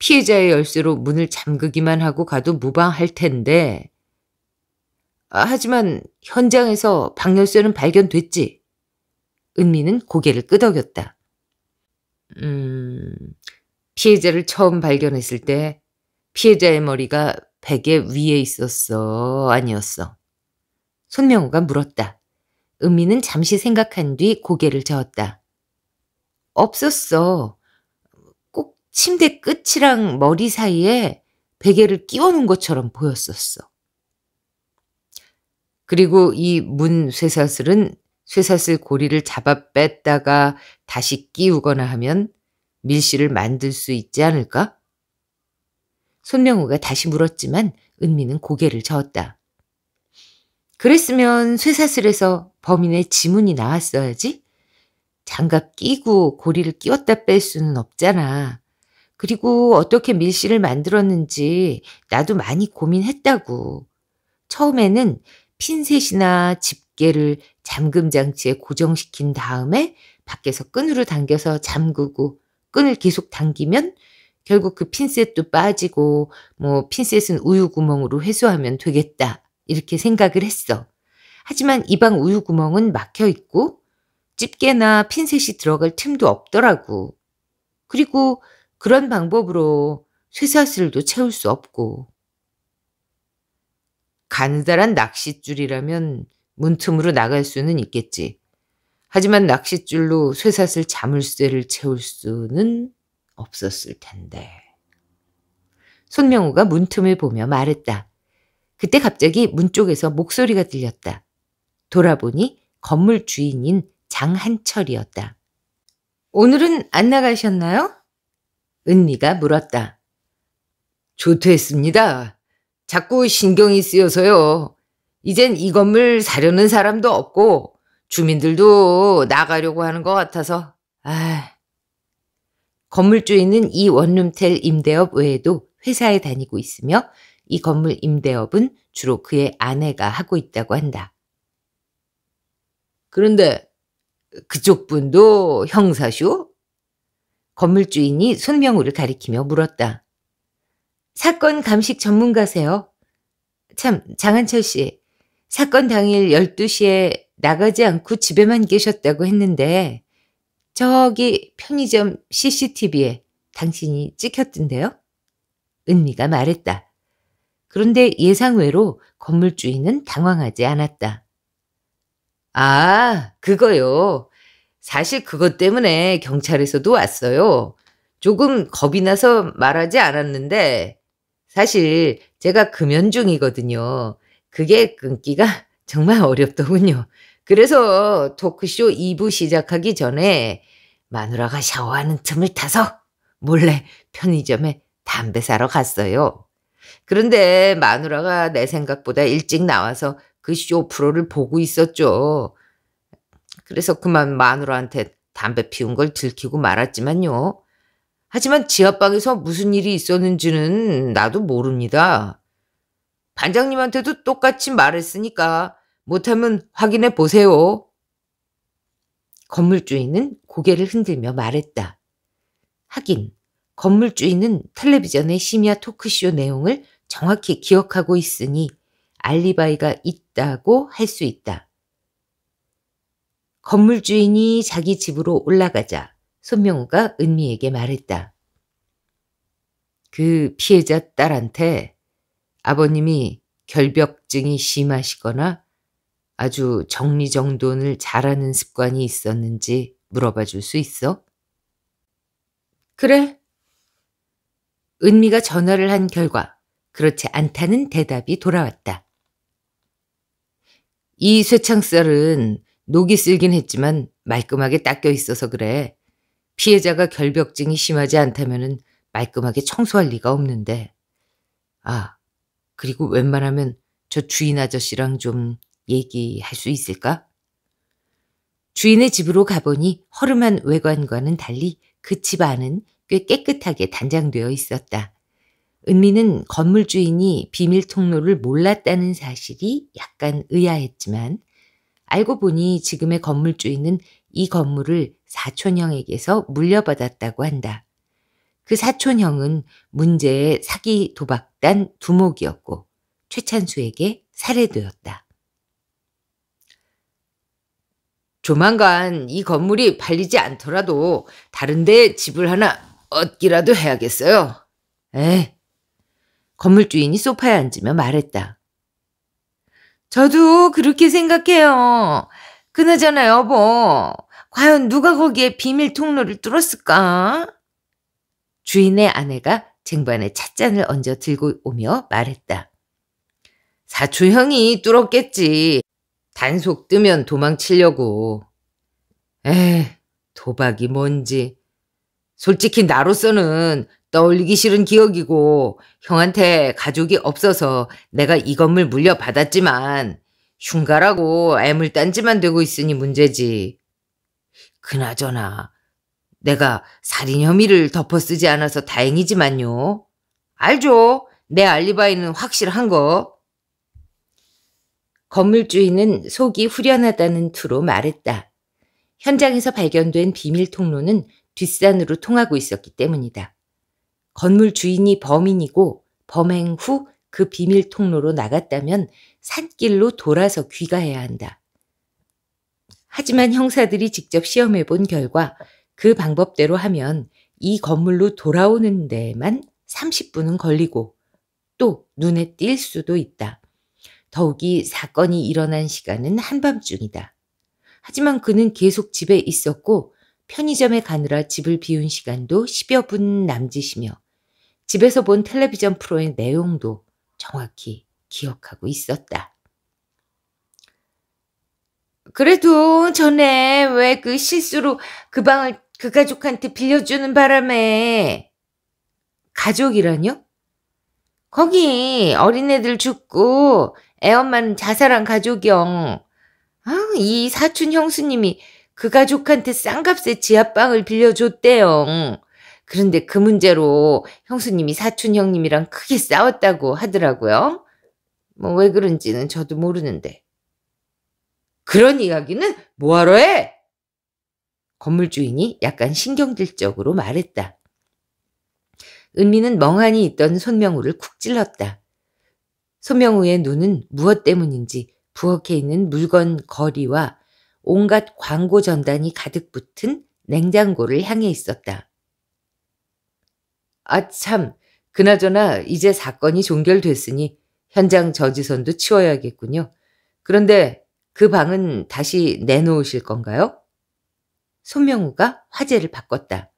피해자의 열쇠로 문을 잠그기만 하고 가도 무방할 텐데 아, 하지만 현장에서 방열쇠는 발견됐지. 은미는 고개를 끄덕였다. 음... 피해자를 처음 발견했을 때 피해자의 머리가 베개 위에 있었어 아니었어. 손명호가 물었다. 은미는 잠시 생각한 뒤 고개를 저었다. 없었어. 꼭 침대 끝이랑 머리 사이에 베개를 끼워놓은 것처럼 보였었어. 그리고 이 문 쇠사슬은 쇠사슬 고리를 잡아 뺐다가 다시 끼우거나 하면 밀씨를 만들 수 있지 않을까? 손명우가 다시 물었지만 은미는 고개를 저었다. 그랬으면 쇠사슬에서 범인의 지문이 나왔어야지. 장갑 끼고 고리를 끼웠다 뺄 수는 없잖아. 그리고 어떻게 밀씨를 만들었는지 나도 많이 고민했다고. 처음에는 핀셋이나 집게를 잠금 장치에 고정시킨 다음에 밖에서 끈으로 당겨서 잠그고 끈을 계속 당기면 결국 그 핀셋도 빠지고 뭐 핀셋은 우유 구멍으로 회수하면 되겠다 이렇게 생각을 했어. 하지만 이 방 우유 구멍은 막혀 있고 집게나 핀셋이 들어갈 틈도 없더라고. 그리고 그런 방법으로 쇠사슬도 채울 수 없고. 간단한 낚싯줄이라면 문틈으로 나갈 수는 있겠지. 하지만 낚싯줄로 쇠사슬 자물쇠를 채울 수는 없었을 텐데. 손명우가 문틈을 보며 말했다. 그때 갑자기 문 쪽에서 목소리가 들렸다. 돌아보니 건물 주인인 장한철이었다. 오늘은 안 나가셨나요? 은미가 물었다. 조퇴했습니다. 자꾸 신경이 쓰여서요. 이젠 이 건물 사려는 사람도 없고 주민들도 나가려고 하는 것 같아서 아. 건물주인은 이 원룸텔 임대업 외에도 회사에 다니고 있으며 이 건물 임대업은 주로 그의 아내가 하고 있다고 한다. 그런데 그쪽 분도 형사쇼 건물주인이 손명우를 가리키며 물었다. 사건 감식 전문가세요. 참, 장한철 씨. 사건 당일 12시에 나가지 않고 집에만 계셨다고 했는데 저기 편의점 CCTV에 당신이 찍혔던데요? 은미가 말했다. 그런데 예상외로 건물 주인은 당황하지 않았다. 아, 그거요. 사실 그것 때문에 경찰에서도 왔어요. 조금 겁이 나서 말하지 않았는데 사실 제가 금연 중이거든요. 그게 끊기가 정말 어렵더군요. 그래서 토크쇼 2부 시작하기 전에 마누라가 샤워하는 틈을 타서 몰래 편의점에 담배 사러 갔어요. 그런데 마누라가 내 생각보다 일찍 나와서 그 쇼 프로를 보고 있었죠. 그래서 그만 마누라한테 담배 피운 걸 들키고 말았지만요. 하지만 지하방에서 무슨 일이 있었는지는 나도 모릅니다. 반장님한테도 똑같이 말했으니까 못하면 확인해 보세요. 건물주인은 고개를 흔들며 말했다. 하긴 건물주인은 텔레비전의 심야 토크쇼 내용을 정확히 기억하고 있으니 알리바이가 있다고 할 수 있다. 건물주인이 자기 집으로 올라가자 손명우가 은미에게 말했다. 그 피해자 딸한테 아버님이 결벽증이 심하시거나 아주 정리정돈을 잘하는 습관이 있었는지 물어봐 줄 수 있어? 그래. 은미가 전화를 한 결과 그렇지 않다는 대답이 돌아왔다. 이 쇠창살은 녹이 쓸긴 했지만 말끔하게 닦여 있어서 그래. 피해자가 결벽증이 심하지 않다면 말끔하게 청소할 리가 없는데. 아, 그리고 웬만하면 저 주인 아저씨랑 좀 얘기할 수 있을까? 주인의 집으로 가보니 허름한 외관과는 달리 그 집 안은 꽤 깨끗하게 단장되어 있었다. 은미는 건물 주인이 비밀 통로를 몰랐다는 사실이 약간 의아했지만 알고 보니 지금의 건물 주인은 이 건물을 사촌형에게서 물려받았다고 한다. 그 사촌형은 문제의 사기 도박단 두목이었고 최찬수에게 살해되었다. 조만간 이 건물이 팔리지 않더라도 다른 데 집을 하나 얻기라도 해야겠어요. 에이 건물주인이 소파에 앉으며 말했다. 저도 그렇게 생각해요. 그나저나 여보, 과연 누가 거기에 비밀 통로를 뚫었을까? 주인의 아내가 쟁반에 찻잔을 얹어 들고 오며 말했다. 사촌 형이 뚫었겠지. 단속 뜨면 도망치려고. 에, 도박이 뭔지. 솔직히 나로서는 떠올리기 싫은 기억이고 형한테 가족이 없어서 내가 이 건물 물려받았지만 흉가라고 애물단지만 되고 있으니 문제지. 그나저나 내가 살인 혐의를 덮어쓰지 않아서 다행이지만요. 알죠? 내 알리바이는 확실한 거. 건물주인은 속이 후련하다는 투로 말했다. 현장에서 발견된 비밀 통로는 뒷산으로 통하고 있었기 때문이다. 건물 주인이 범인이고 범행 후 그 비밀 통로로 나갔다면 산길로 돌아서 귀가해야 한다. 하지만 형사들이 직접 시험해 본 결과 그 방법대로 하면 이 건물로 돌아오는 데만 30분은 걸리고 또 눈에 띌 수도 있다. 더욱이 사건이 일어난 시간은 한밤중이다. 하지만 그는 계속 집에 있었고 편의점에 가느라 집을 비운 시간도 10여 분 남짓이며 집에서 본 텔레비전 프로의 내용도 정확히 기억하고 있었다. 그래도 전에 왜 그 실수로 그 방을 그 가족한테 빌려주는 바람에 가족이라뇨? 거기 어린애들 죽고 애엄마는 자살한 가족이영. 아, 이 사촌 형수님이 그 가족한테 싼값에 지하방을 빌려줬대영. 그런데 그 문제로 형수님이 사촌 형님이랑 크게 싸웠다고 하더라고요. 뭐 왜 그런지는 저도 모르는데. 그런 이야기는 뭐하러 해? 건물주인이 약간 신경질적으로 말했다. 은미는 멍하니 있던 손명우를 쿡 찔렀다. 소명우의 눈은 무엇 때문인지 부엌에 있는 물건 거리와 온갖 광고 전단이 가득 붙은 냉장고를 향해 있었다. 아 참, 그나저나 이제 사건이 종결됐으니 현장 저지선도 치워야겠군요. 그런데 그 방은 다시 내놓으실 건가요? 손명우가 화제를 바꿨다.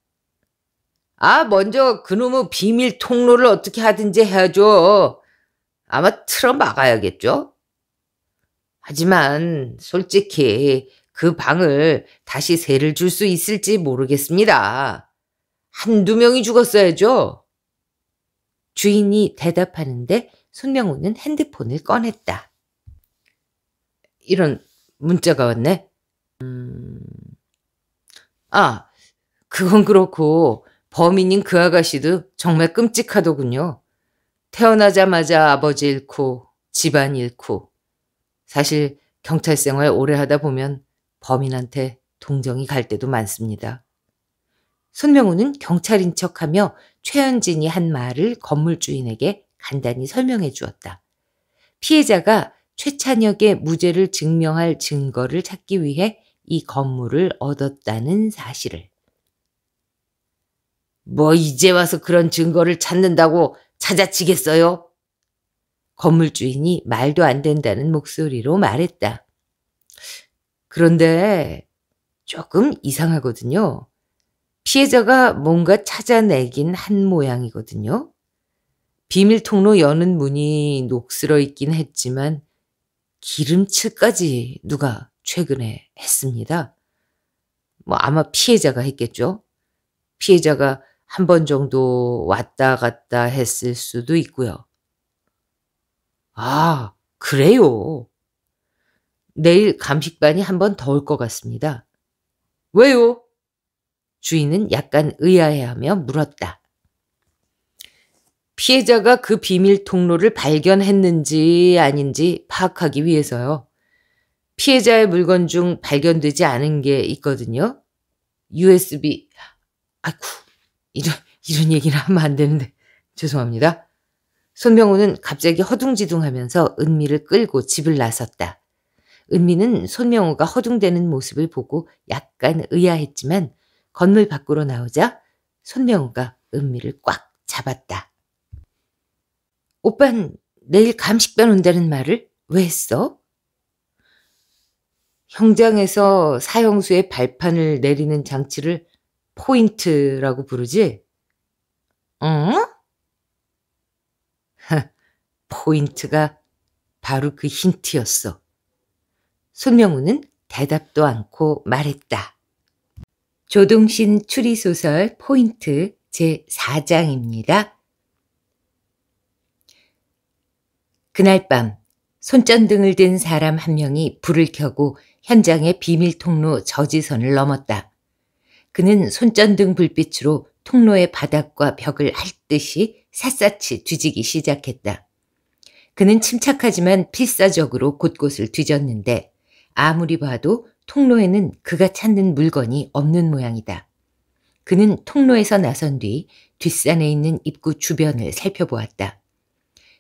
아, 먼저 그놈의 비밀 통로를 어떻게 하든지 해야죠. 아마 틀어 막아야겠죠? 하지만 솔직히 그 방을 다시 새를줄 수 있을지 모르겠습니다. 한두 명이 죽었어야죠. 주인이 대답하는데 손명우는 핸드폰을 꺼냈다. 이런 문자가 왔네. 음... 아, 그건 그렇고 범인인 그 아가씨도 정말 끔찍하더군요. 태어나자마자 아버지 잃고 집안 잃고 사실 경찰 생활 오래 하다 보면 범인한테 동정이 갈 때도 많습니다. 손명우는 경찰인 척하며 최현진이 한 말을 건물주인에게 간단히 설명해 주었다. 피해자가 최찬혁의 무죄를 증명할 증거를 찾기 위해 이 건물을 얻었다는 사실을. 뭐 이제 와서 그런 증거를 찾는다고 찾아치겠어요? 건물 주인이 말도 안 된다는 목소리로 말했다. 그런데 조금 이상하거든요. 피해자가 뭔가 찾아내긴 한 모양이거든요. 비밀 통로 여는 문이 녹슬어 있긴 했지만 기름칠까지 누가 최근에 했습니다. 뭐 아마 피해자가 했겠죠. 피해자가 한번 정도 왔다 갔다 했을 수도 있고요. 아, 그래요. 내일 감식반이 한 번 더 올 것 같습니다. 왜요? 주인은 약간 의아해하며 물었다. 피해자가 그 비밀 통로를 발견했는지 아닌지 파악하기 위해서요. 피해자의 물건 중 발견되지 않은 게 있거든요. USB. 아이쿠, 이런, 이런 얘기를 하면 안 되는데. 죄송합니다. 손명호는 갑자기 허둥지둥하면서 은미를 끌고 집을 나섰다. 은미는 손명호가 허둥대는 모습을 보고 약간 의아했지만 건물 밖으로 나오자 손명호가 은미를 꽉 잡았다. 오빤 내일 감식반 온다는 말을 왜 했어? 형장에서 사형수의 발판을 내리는 장치를 포인트라고 부르지? 응? 어? 포인트가 바로 그 힌트였어. 손명우는 대답도 않고 말했다. 조동신 추리소설 포인트 제4장입니다. 그날 밤 손전등을 든 사람 한 명이 불을 켜고 현장의 비밀 통로 저지선을 넘었다. 그는 손전등 불빛으로 통로의 바닥과 벽을 핥 듯이 샅샅이 뒤지기 시작했다. 그는 침착하지만 필사적으로 곳곳을 뒤졌는데 아무리 봐도 통로에는 그가 찾는 물건이 없는 모양이다. 그는 통로에서 나선 뒤 뒷산에 있는 입구 주변을 살펴보았다.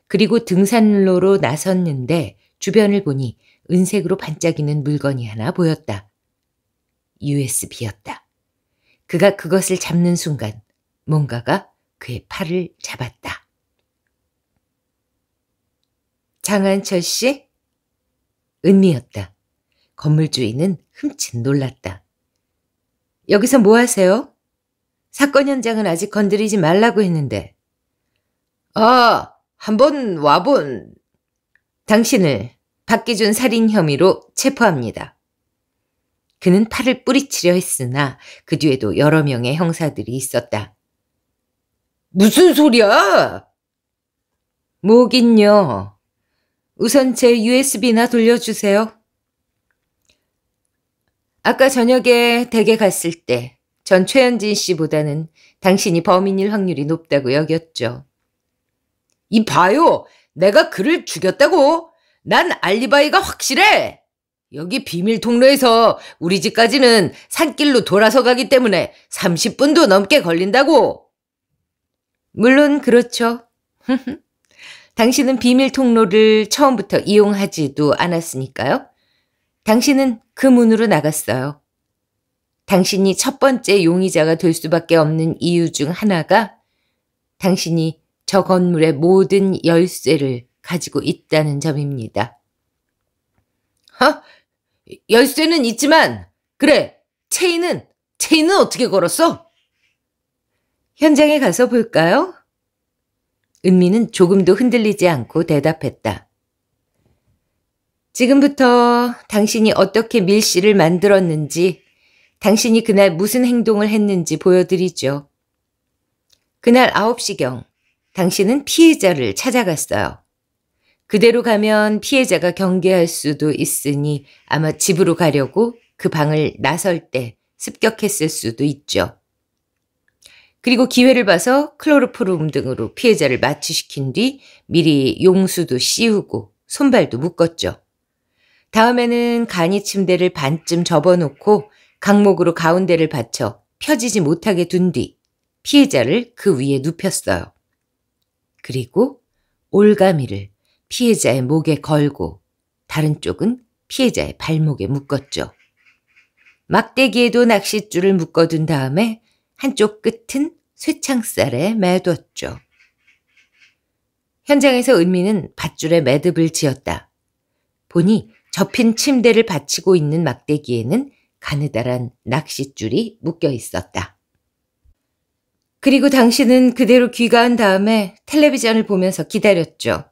그리고 등산로로 나섰는데 주변을 보니 은색으로 반짝이는 물건이 하나 보였다. USB였다. 그가 그것을 잡는 순간 뭔가가 그의 팔을 잡았다. 장한철 씨? 은미였다. 건물주인은 흠칫 놀랐다. 여기서 뭐 하세요? 사건 현장은 아직 건드리지 말라고 했는데. 아, 한번 와본. 당신을 박기준 살인 혐의로 체포합니다. 그는 팔을 뿌리치려 했으나 그 뒤에도 여러 명의 형사들이 있었다. 무슨 소리야? 뭐긴요. 우선 제 USB나 돌려주세요. 아까 저녁에 댁에 갔을 때 전 최현진 씨보다는 당신이 범인일 확률이 높다고 여겼죠. 이 봐요! 내가 그를 죽였다고! 난 알리바이가 확실해! 여기 비밀 통로에서 우리 집까지는 산길로 돌아서 가기 때문에 30분도 넘게 걸린다고. 물론 그렇죠. 당신은 비밀 통로를 처음부터 이용하지도 않았으니까요. 당신은 그 문으로 나갔어요. 당신이 첫 번째 용의자가 될 수밖에 없는 이유 중 하나가 당신이 저 건물의 모든 열쇠를 가지고 있다는 점입니다. 허, 열쇠는 있지만 그래 체인은 체인은 어떻게 걸었어? 현장에 가서 볼까요? 은미는 조금도 흔들리지 않고 대답했다. 지금부터 당신이 어떻게 밀실을 만들었는지, 당신이 그날 무슨 행동을 했는지 보여드리죠. 그날 9시경, 당신은 피해자를 찾아갔어요. 그대로 가면 피해자가 경계할 수도 있으니 아마 집으로 가려고 그 방을 나설 때 습격했을 수도 있죠. 그리고 기회를 봐서 클로르포름 등으로 피해자를 마취시킨 뒤 미리 용수도 씌우고 손발도 묶었죠. 다음에는 간이 침대를 반쯤 접어놓고 각목으로 가운데를 받쳐 펴지지 못하게 둔 뒤 피해자를 그 위에 눕혔어요. 그리고 올가미를 피해자의 목에 걸고 다른 쪽은 피해자의 발목에 묶었죠. 막대기에도 낚싯줄을 묶어둔 다음에 한쪽 끝은 쇠창살에 매뒀죠. 현장에서 은미는 밧줄에 매듭을 지었다. 보니 접힌 침대를 받치고 있는 막대기에는 가느다란 낚싯줄이 묶여 있었다. 그리고 당신은 그대로 귀가한 다음에 텔레비전을 보면서 기다렸죠.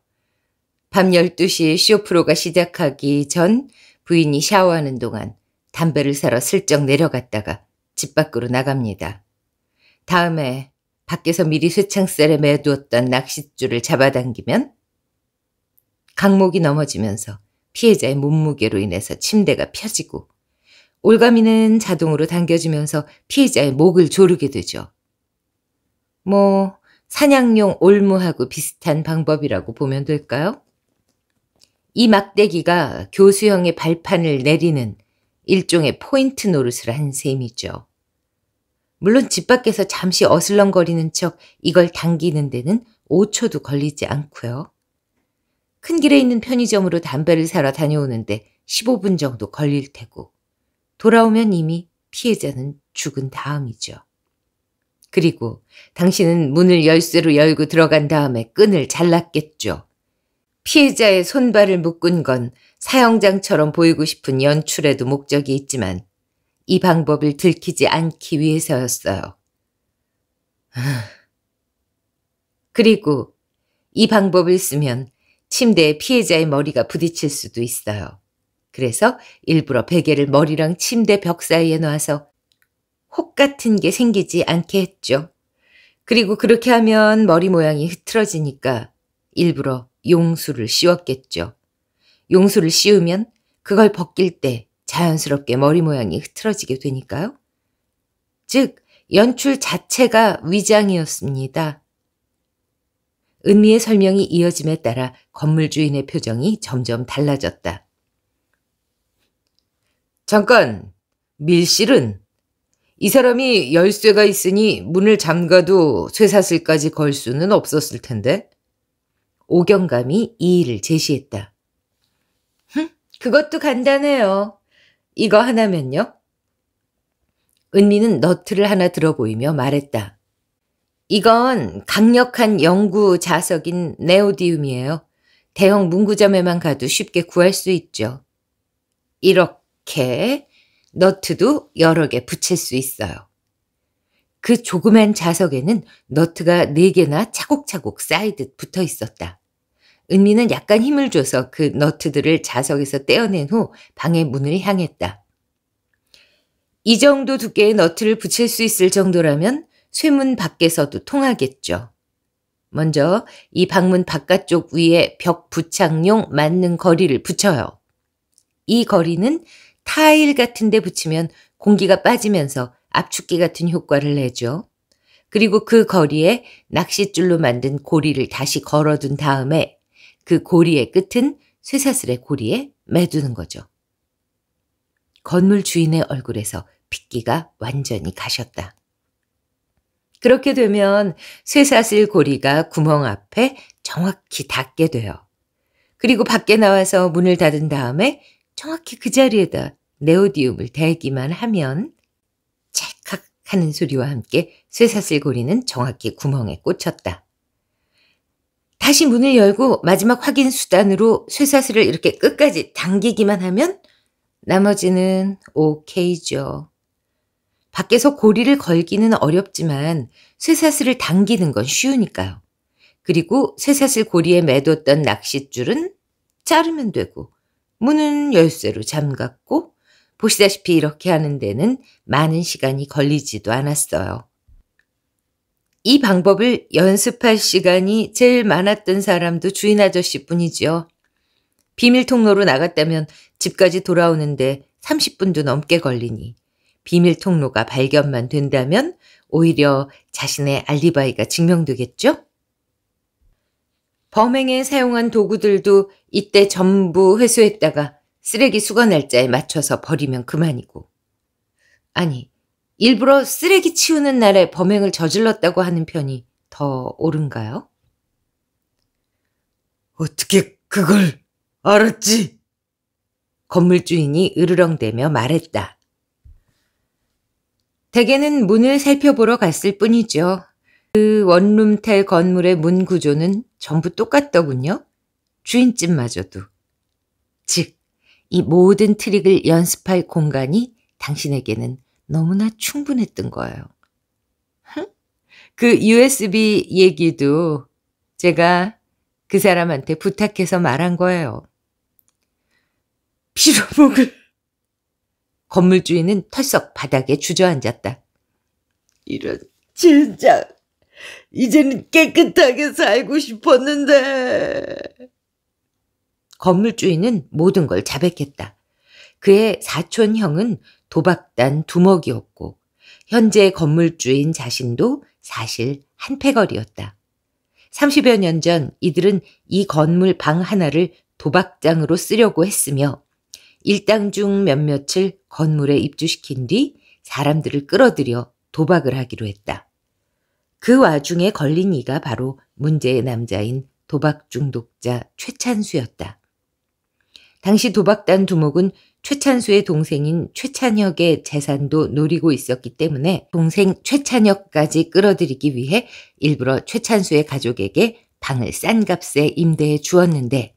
밤 12시 쇼프로가 시작하기 전 부인이 샤워하는 동안 담배를 사러 슬쩍 내려갔다가 집 밖으로 나갑니다. 다음에 밖에서 미리 쇠창살에 매두었던 낚싯줄을 잡아당기면 강목이 넘어지면서 피해자의 몸무게로 인해서 침대가 펴지고 올가미는 자동으로 당겨지면서 피해자의 목을 조르게 되죠. 뭐 사냥용 올무하고 비슷한 방법이라고 보면 될까요? 이 막대기가 교수형의 발판을 내리는 일종의 포인트 노릇을 한 셈이죠. 물론 집 밖에서 잠시 어슬렁거리는 척 이걸 당기는 데는 5초도 걸리지 않고요. 큰 길에 있는 편의점으로 담배를 사러 다녀오는데 15분 정도 걸릴 테고 돌아오면 이미 피해자는 죽은 다음이죠. 그리고 당신은 문을 열쇠로 열고 들어간 다음에 끈을 잘랐겠죠. 피해자의 손발을 묶은 건 사형장처럼 보이고 싶은 연출에도 목적이 있지만 이 방법을 들키지 않기 위해서였어요. 그리고 이 방법을 쓰면 침대에 피해자의 머리가 부딪힐 수도 있어요. 그래서 일부러 베개를 머리랑 침대 벽 사이에 놔서 혹 같은 게 생기지 않게 했죠. 그리고 그렇게 하면 머리 모양이 흐트러지니까 일부러 용수를 씌웠겠죠. 용수를 씌우면 그걸 벗길 때 자연스럽게 머리 모양이 흐트러지게 되니까요. 즉, 연출 자체가 위장이었습니다. 은미의 설명이 이어짐에 따라 건물 주인의 표정이 점점 달라졌다. 잠깐, 밀실은 이 사람이 열쇠가 있으니 문을 잠가도 쇠사슬까지 걸 수는 없었을 텐데 오경감이 이의를 제시했다. 흠, 그것도 간단해요. 이거 하나면요? 은미는 너트를 하나 들어보이며 말했다. 이건 강력한 영구 자석인 네오디움이에요. 대형 문구점에만 가도 쉽게 구할 수 있죠. 이렇게 너트도 여러 개 붙일 수 있어요. 그 조그만 자석에는 너트가 네개나 차곡차곡 쌓이듯 붙어 있었다. 은미는 약간 힘을 줘서 그 너트들을 자석에서 떼어낸 후 방의 문을 향했다. 이 정도 두께의 너트를 붙일 수 있을 정도라면 쇠문 밖에서도 통하겠죠. 먼저 이 방문 바깥쪽 위에 벽 부착용 맞는 거리를 붙여요. 이 거리는 타일 같은 데 붙이면 공기가 빠지면서 압축기 같은 효과를 내죠. 그리고 그 거리에 낚싯줄로 만든 고리를 다시 걸어둔 다음에 그 고리의 끝은 쇠사슬의 고리에 매두는 거죠. 건물 주인의 얼굴에서 핏기가 완전히 가셨다. 그렇게 되면 쇠사슬 고리가 구멍 앞에 정확히 닿게 돼요. 그리고 밖에 나와서 문을 닫은 다음에 정확히 그 자리에다 네오디움을 대기만 하면 찰칵 하는 소리와 함께 쇠사슬 고리는 정확히 구멍에 꽂혔다. 다시 문을 열고 마지막 확인 수단으로 쇠사슬을 이렇게 끝까지 당기기만 하면 나머지는 오케이죠. 밖에서 고리를 걸기는 어렵지만 쇠사슬을 당기는 건 쉬우니까요. 그리고 쇠사슬 고리에 매뒀던 낚싯줄은 자르면 되고 문은 열쇠로 잠갔고 보시다시피 이렇게 하는 데는 많은 시간이 걸리지도 않았어요. 이 방법을 연습할 시간이 제일 많았던 사람도 주인 아저씨뿐이지요. 비밀 통로로 나갔다면 집까지 돌아오는데 30분도 넘게 걸리니 비밀 통로가 발견만 된다면 오히려 자신의 알리바이가 증명되겠죠? 범행에 사용한 도구들도 이때 전부 회수했다가 쓰레기 수거 날짜에 맞춰서 버리면 그만이고. 아니, 일부러 쓰레기 치우는 날에 범행을 저질렀다고 하는 편이 더 옳은가요? 어떻게 그걸 알았지? 건물주인이 으르렁대며 말했다. 대개는 문을 살펴보러 갔을 뿐이죠. 그 원룸텔 건물의 문 구조는 전부 똑같더군요. 주인집마저도. 즉, 이 모든 트릭을 연습할 공간이 당신에게는 너무나 충분했던 거예요. 그 USB 얘기도 제가 그 사람한테 부탁해서 말한 거예요. 빌어먹을. 건물주인은 털썩 바닥에 주저앉았다. 이런, 진짜. 이제는 깨끗하게 살고 싶었는데. 건물주인은 모든 걸 자백했다. 그의 사촌형은 도박단 두목이었고 현재 건물주인 자신도 사실 한패거리였다. 30여 년 전 이들은 이 건물 방 하나를 도박장으로 쓰려고 했으며 일당 중 몇몇을 건물에 입주시킨 뒤 사람들을 끌어들여 도박을 하기로 했다. 그 와중에 걸린 이가 바로 문제의 남자인 도박 중독자 최찬수였다. 당시 도박단 두목은 최찬수의 동생인 최찬혁의 재산도 노리고 있었기 때문에 동생 최찬혁까지 끌어들이기 위해 일부러 최찬수의 가족에게 방을 싼 값에 임대해 주었는데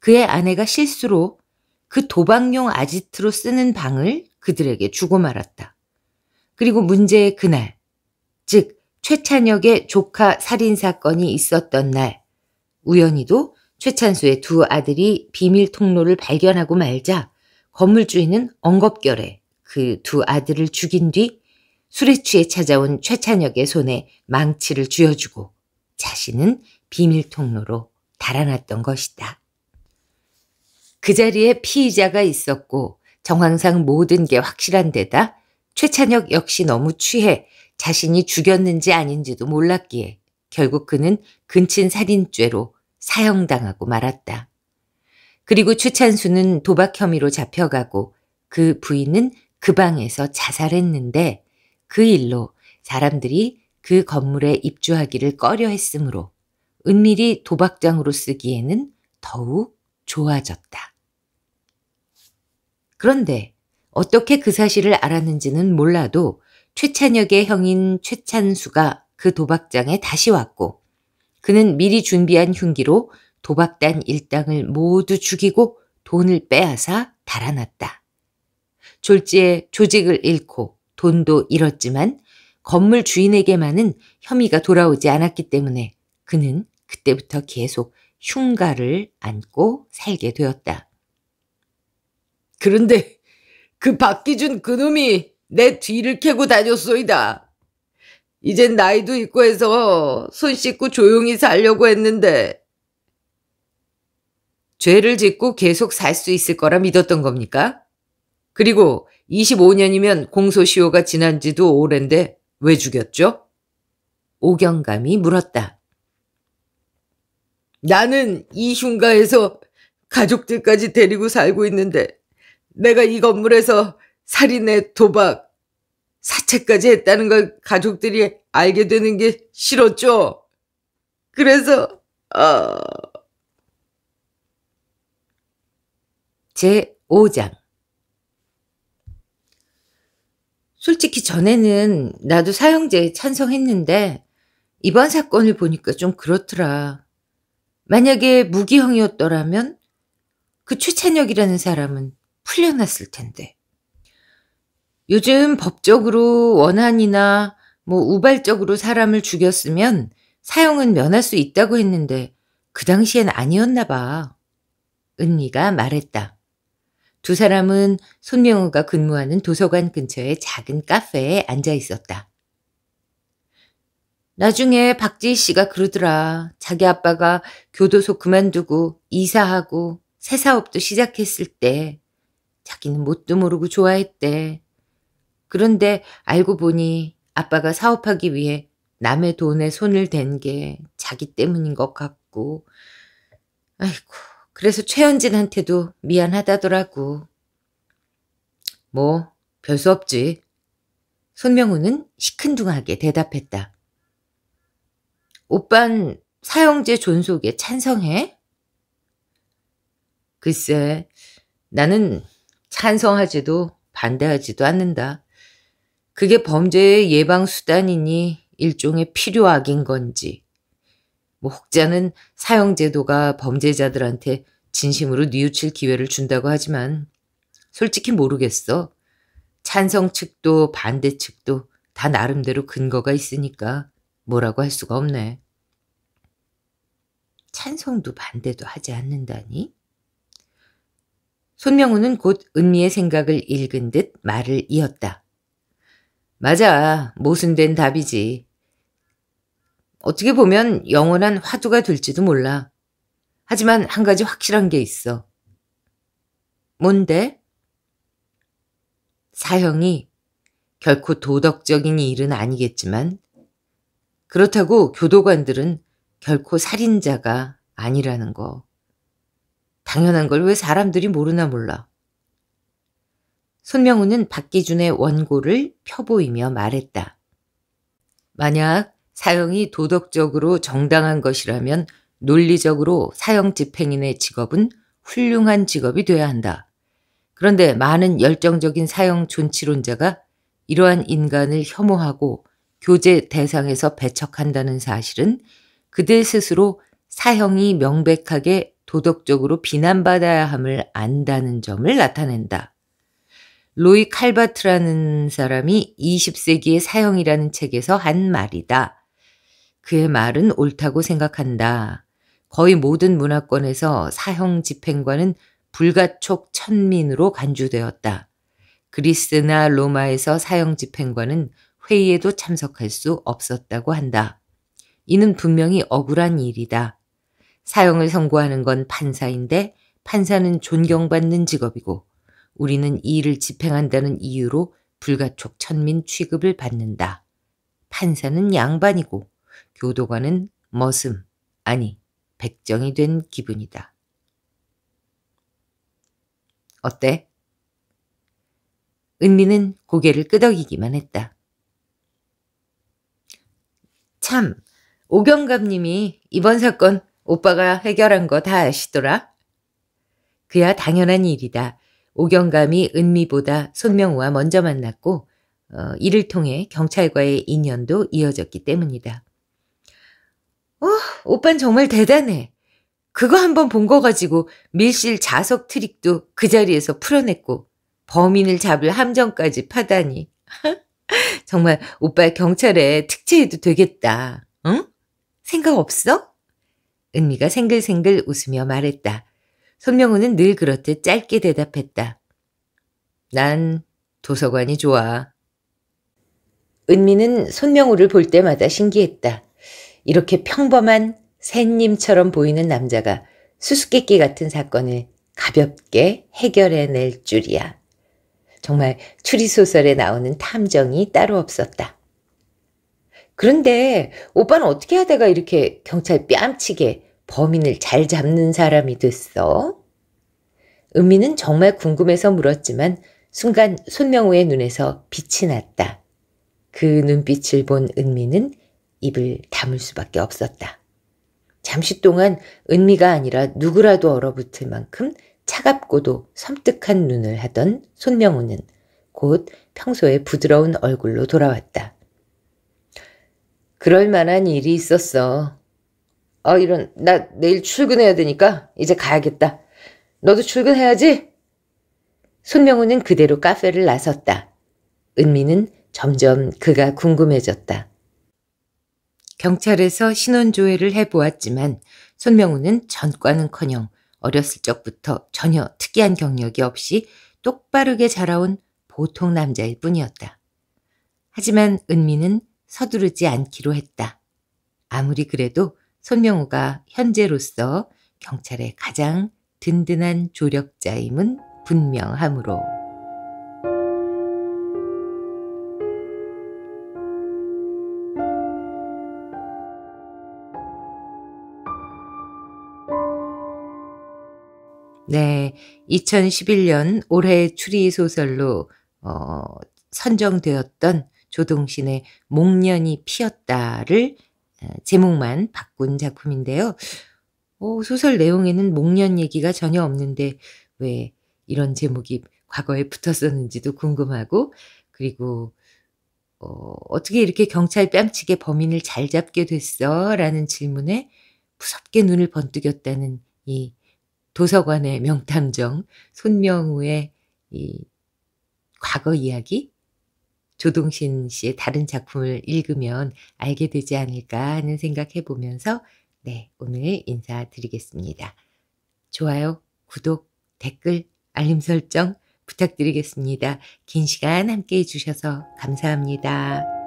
그의 아내가 실수로 그 도박용 아지트로 쓰는 방을 그들에게 주고 말았다. 그리고 문제의 그날, 즉 최찬혁의 조카 살인 사건이 있었던 날, 우연히도 최찬수의 두 아들이 비밀 통로를 발견하고 말자 건물주인은 엉겁결에 그 두 아들을 죽인 뒤 술에 취해 찾아온 최찬혁의 손에 망치를 쥐어주고 자신은 비밀 통로로 달아났던 것이다. 그 자리에 피의자가 있었고 정황상 모든 게 확실한 데다 최찬혁 역시 너무 취해 자신이 죽였는지 아닌지도 몰랐기에 결국 그는 근친살인죄로 사형당하고 말았다. 그리고 추찬수는 도박 혐의로 잡혀가고 그 부인은 그 방에서 자살했는데 그 일로 사람들이 그 건물에 입주하기를 꺼려 했으므로 은밀히 도박장으로 쓰기에는 더욱 좋아졌다. 그런데 어떻게 그 사실을 알았는지는 몰라도 최찬혁의 형인 최찬수가 그 도박장에 다시 왔고 그는 미리 준비한 흉기로 도박단 일당을 모두 죽이고 돈을 빼앗아 달아났다. 졸지에 조직을 잃고 돈도 잃었지만 건물 주인에게만은 혐의가 돌아오지 않았기 때문에 그는 그때부터 계속 흉가를 안고 살게 되었다. 그런데 그 박기준 그놈이 내 뒤를 캐고 다녔소이다. 이젠 나이도 있고 해서 손 씻고 조용히 살려고 했는데 죄를 짓고 계속 살 수 있을 거라 믿었던 겁니까? 그리고 25년이면 공소시효가 지난 지도 오랜데 왜 죽였죠? 오경감이 물었다. 나는 이 흉가에서 가족들까지 데리고 살고 있는데 내가 이 건물에서 살인의 도박, 사채까지 했다는 걸 가족들이 알게 되는 게 싫었죠. 그래서 어... 제5장 솔직히 전에는 나도 사형제 찬성했는데 이번 사건을 보니까 좀 그렇더라. 만약에 무기형이었더라면 그 최찬혁이라는 사람은 풀려났을 텐데. 요즘 법적으로 원한이나 뭐 우발적으로 사람을 죽였으면 사형은 면할 수 있다고 했는데 그 당시엔 아니었나 봐. 은미가 말했다. 두 사람은 손명호가 근무하는 도서관 근처의 작은 카페에 앉아 있었다. 나중에 박지희 씨가 그러더라. 자기 아빠가 교도소 그만두고 이사하고 새 사업도 시작했을 때 자기는 뭣도 모르고 좋아했대. 그런데 알고 보니 아빠가 사업하기 위해 남의 돈에 손을 댄 게 자기 때문인 것 같고, 아이고, 그래서 최현진한테도 미안하다더라고. 뭐, 별수 없지. 손명우는 시큰둥하게 대답했다. 오빤 사형제 존속에 찬성해? 글쎄, 나는 찬성하지도 반대하지도 않는다. 그게 범죄의 예방수단이니 일종의 필요악인 건지 뭐 혹자는 사형제도가 범죄자들한테 진심으로 뉘우칠 기회를 준다고 하지만 솔직히 모르겠어. 찬성 측도 반대 측도 다 나름대로 근거가 있으니까 뭐라고 할 수가 없네. 찬성도 반대도 하지 않는다니? 손명우는 곧 은미의 생각을 읽은 듯 말을 이었다. 맞아, 모순된 답이지. 어떻게 보면 영원한 화두가 될지도 몰라. 하지만 한 가지 확실한 게 있어. 뭔데? 사형이 결코 도덕적인 일은 아니겠지만 그렇다고 교도관들은 결코 살인자가 아니라는 거. 당연한 걸 왜 사람들이 모르나 몰라. 손명우는 박기준의 원고를 펴보이며 말했다. 만약 사형이 도덕적으로 정당한 것이라면 논리적으로 사형 집행인의 직업은 훌륭한 직업이 돼야 한다. 그런데 많은 열정적인 사형 존치론자가 이러한 인간을 혐오하고 교제 대상에서 배척한다는 사실은 그들 스스로 사형이 명백하게 도덕적으로 비난받아야 함을 안다는 점을 나타낸다. 로이 칼바트라는 사람이 20세기의 사형이라는 책에서 한 말이다. 그의 말은 옳다고 생각한다. 거의 모든 문화권에서 사형 집행관은 불가촉 천민으로 간주되었다. 그리스나 로마에서 사형 집행관은 회의에도 참석할 수 없었다고 한다. 이는 분명히 억울한 일이다. 사형을 선고하는 건 판사인데 판사는 존경받는 직업이고 우리는 이 일을 집행한다는 이유로 불가촉 천민 취급을 받는다. 판사는 양반이고 교도관은 머슴, 아니, 백정이 된 기분이다. 어때? 은미는 고개를 끄덕이기만 했다. 참, 오경갑님이 이번 사건 오빠가 해결한 거 다 아시더라? 그야 당연한 일이다. 오경감이 은미보다 손명우와 먼저 만났고 어, 이를 통해 경찰과의 인연도 이어졌기 때문이다. 어, 오빤 정말 대단해. 그거 한 번 본 거 가지고 밀실 자석 트릭도 그 자리에서 풀어냈고 범인을 잡을 함정까지 파다니. 정말 오빠 경찰에 특채해도 되겠다. 응? 생각 없어? 은미가 생글생글 웃으며 말했다. 손명우는 늘 그렇듯 짧게 대답했다. 난 도서관이 좋아. 은미는 손명우를 볼 때마다 신기했다. 이렇게 평범한 샌님처럼 보이는 남자가 수수께끼 같은 사건을 가볍게 해결해낼 줄이야. 정말 추리소설에 나오는 탐정이 따로 없었다. 그런데 오빠는 어떻게 하다가 이렇게 경찰 뺨치게 범인을 잘 잡는 사람이 됐어? 은미는 정말 궁금해서 물었지만 순간 손명우의 눈에서 빛이 났다. 그 눈빛을 본 은미는 입을 다물 수밖에 없었다. 잠시 동안 은미가 아니라 누구라도 얼어붙을 만큼 차갑고도 섬뜩한 눈을 하던 손명우는 곧 평소의 부드러운 얼굴로 돌아왔다. 그럴 만한 일이 있었어. 어, 이런, 나 내일 출근해야 되니까 이제 가야겠다. 너도 출근해야지? 손명우는 그대로 카페를 나섰다. 은미는 점점 그가 궁금해졌다. 경찰에서 신원조회를 해보았지만 손명우는 전과는커녕 어렸을 적부터 전혀 특이한 경력이 없이 똑바르게 자라온 보통 남자일 뿐이었다. 하지만 은미는 서두르지 않기로 했다. 아무리 그래도 손명우가 현재로서 경찰의 가장 든든한 조력자임은 분명하므로. 네, 2011년 올해 추리 소설로 어, 선정되었던 조동신의 목련이 피었다를 어, 제목만 바꾼 작품인데요. 오, 어, 소설 내용에는 목련 얘기가 전혀 없는데 왜 이런 제목이 과거에 붙었었는지도 궁금하고 그리고 어, 어떻게 이렇게 경찰 뺨치게 범인을 잘 잡게 됐어? 라는 질문에 무섭게 눈을 번뜩였다는 이 도서관의 명탐정 손명우의 이 과거 이야기 조동신 씨의 다른 작품을 읽으면 알게 되지 않을까 하는 생각해 보면서 네, 오늘 인사드리겠습니다. 좋아요, 구독, 댓글, 알림 설정 부탁드리겠습니다. 긴 시간 함께 해주셔서 감사합니다.